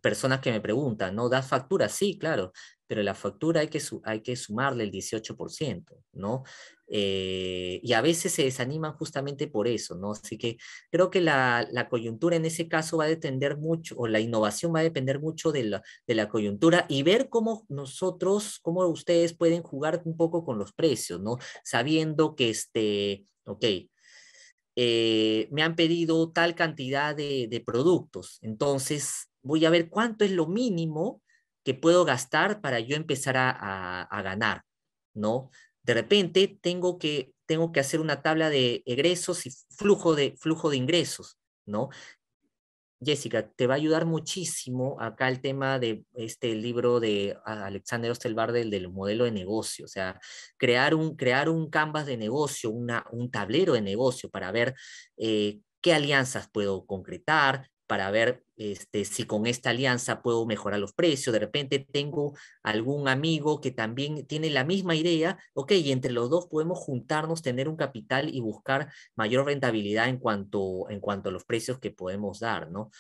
personas que me preguntan, ¿no? ¿Das factura? Sí, claro, pero la factura hay que, hay que sumarle el 18%, ¿no? Eh, y a veces se desaniman justamente por eso, ¿no? Así que creo que la, coyuntura en ese caso va a depender mucho, o la innovación va a depender mucho de la, de la coyuntura y ver cómo nosotros, cómo ustedes pueden jugar un poco con los precios, ¿no? Sabiendo que este, ok, eh, me han pedido tal cantidad de, productos, entonces voy a ver cuánto es lo mínimo que puedo gastar para yo empezar a, a ganar, ¿no? De repente tengo que, tengo que hacer una tabla de egresos y flujo de, flujo de ingresos, ¿no? Jessica, te va a ayudar muchísimo acá el tema de este libro de Alexander Ostelbar del, modelo de negocio, o sea, crear un, crear un canvas de negocio, un tablero de negocio para ver eh, qué alianzas puedo concretar, para ver este, si con esta alianza puedo mejorar los precios. De repente tengo algún amigo que también tiene la misma idea. Ok, y entre los dos podemos juntarnos, tener un capital y buscar mayor rentabilidad en cuanto, en cuanto a los precios que podemos dar, ¿no?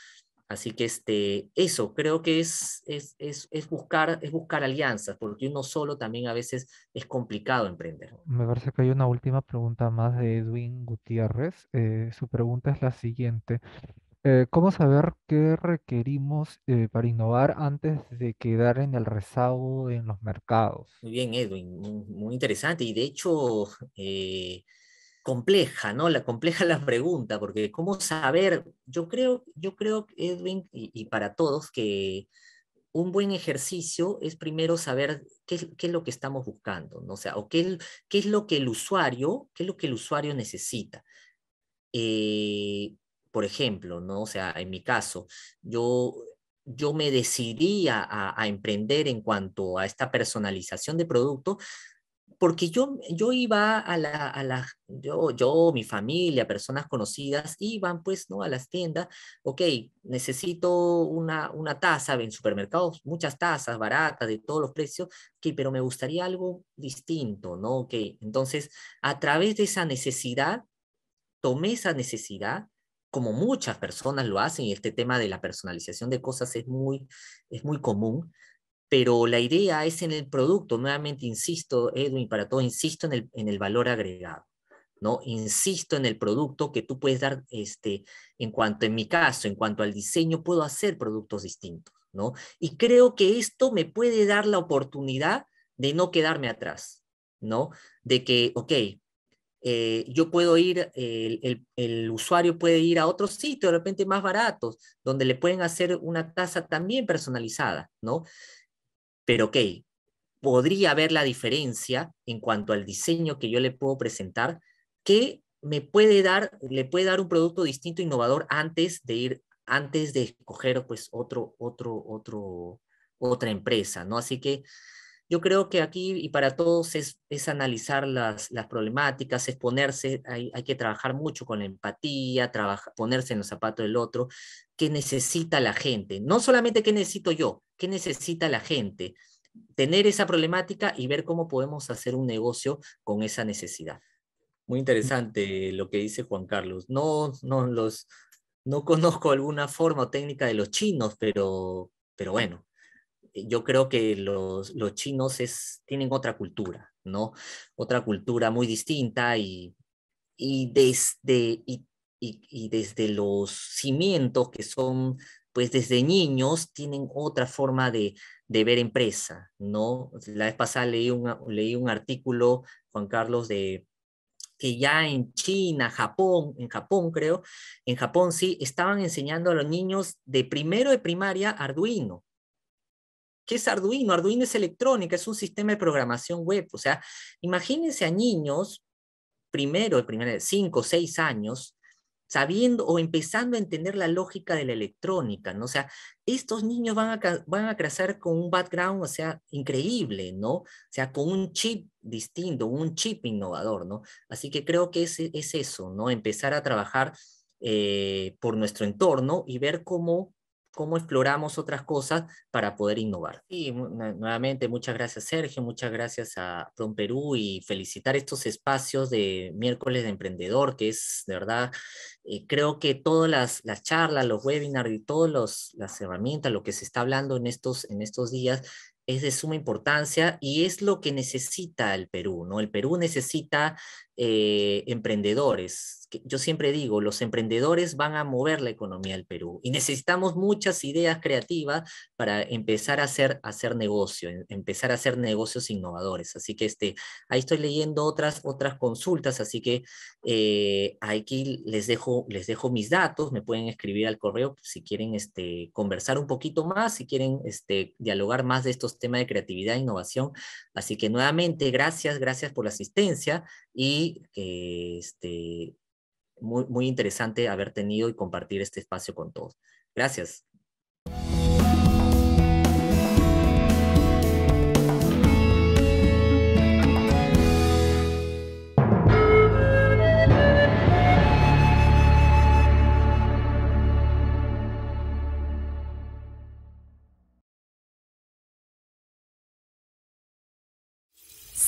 Así que este, eso, creo que es, es, buscar, es buscar alianzas, porque uno solo también a veces es complicado emprender. Me parece que hay una última pregunta más de Edwin Gutiérrez. Eh, su pregunta es la siguiente. Eh, ¿cómo saber qué requerimos eh, para innovar antes de quedar en el rezago en los mercados? Muy bien, Edwin, muy, interesante y de hecho eh, compleja, ¿no? La compleja la pregunta, porque ¿cómo saber? Yo creo, yo creo Edwin, y, para todos, que un buen ejercicio es primero saber qué es, lo que estamos buscando, ¿no? O sea, o qué, es, qué es lo que el usuario, qué es lo que el usuario necesita. Eh, por ejemplo, ¿no? O sea, en mi caso, yo, yo me decidí a, emprender en cuanto a esta personalización de producto porque yo, yo iba a la, a la yo, yo, mi familia, personas conocidas, iban pues, ¿no? A las tiendas, ok, necesito una, una taza, en supermercados muchas tazas baratas de todos los precios, que pero me gustaría algo distinto, ¿no? Ok, entonces, a través de esa necesidad, tomé esa necesidad como muchas personas lo hacen, y este tema de la personalización de cosas es muy, es muy común, pero la idea es en el producto. Nuevamente, insisto, Edwin, para todo, insisto en el, en el valor agregado. ¿no? Insisto en el producto que tú puedes dar, este, en cuanto, en mi caso, en cuanto al diseño, puedo hacer productos distintos, ¿no? Y creo que esto me puede dar la oportunidad de no quedarme atrás, ¿no? De que, ok, eh, yo puedo ir, el, usuario puede ir a otros sitios de repente más baratos, donde le pueden hacer una tasa también personalizada, ¿no? Pero ok, podría haber la diferencia en cuanto al diseño que yo le puedo presentar, que me puede dar, le puede dar un producto distinto, innovador, antes de ir, antes de escoger pues otro, otro, otro, otra empresa, ¿no? Así que yo creo que aquí y para todos es, analizar las, las problemáticas, es ponerse, hay, hay, que trabajar mucho con empatía, ponerse en los zapatos del otro, qué necesita la gente, no solamente qué necesito yo, qué necesita la gente, tener esa problemática y ver cómo podemos hacer un negocio con esa necesidad. Muy interesante lo que dice Juan Carlos. No, no, los, no conozco alguna forma o técnica de los chinos, pero, pero bueno, eh, yo creo que los, chinos es, tienen otra cultura, ¿no? Otra cultura muy distinta y, y desde, desde los cimientos que son pues desde niños tienen otra forma de, ver empresa, ¿no? La vez pasada leí un, leí un artículo, Juan Carlos, de que ya en China, Japón, en Japón creo, en Japón sí, estaban enseñando a los niños de primero de primaria Arduino. ¿Qué es Arduino? Arduino es electrónica, es un sistema de programación web. O sea, imagínense a niños, primero, primero, cinco, seis años, sabiendo o empezando a entender la lógica de la electrónica, ¿no? O sea, estos niños van a, van a crecer con un background, o sea, increíble, ¿no? O sea, con un chip distinto, un chip innovador, ¿no? Así que creo que es, es eso, ¿no? Empezar a trabajar eh, por nuestro entorno y ver cómo cómo exploramos otras cosas para poder innovar. Y nuevamente, muchas gracias Sergio, muchas gracias a Prom Perú y felicitar estos espacios de miércoles de emprendedor, que es de verdad, eh, creo que todas las, charlas, los webinars y todas las herramientas, lo que se está hablando en estos, en estos días, es de suma importancia y es lo que necesita el Perú, ¿no? El Perú necesita eh, emprendedores. Yo siempre digo, los emprendedores van a mover la economía del Perú y necesitamos muchas ideas creativas para empezar a hacer, hacer negocio, em, empezar a hacer negocios innovadores. Así que este, ahí estoy leyendo otras, otras consultas, así que eh, aquí les dejo, les dejo mis datos, me pueden escribir al correo si quieren este, conversar un poquito más, si quieren este, dialogar más de estos temas de creatividad e innovación. Así que nuevamente, gracias, gracias por la asistencia y que este, muy, muy interesante haber tenido y compartir este espacio con todos. Gracias.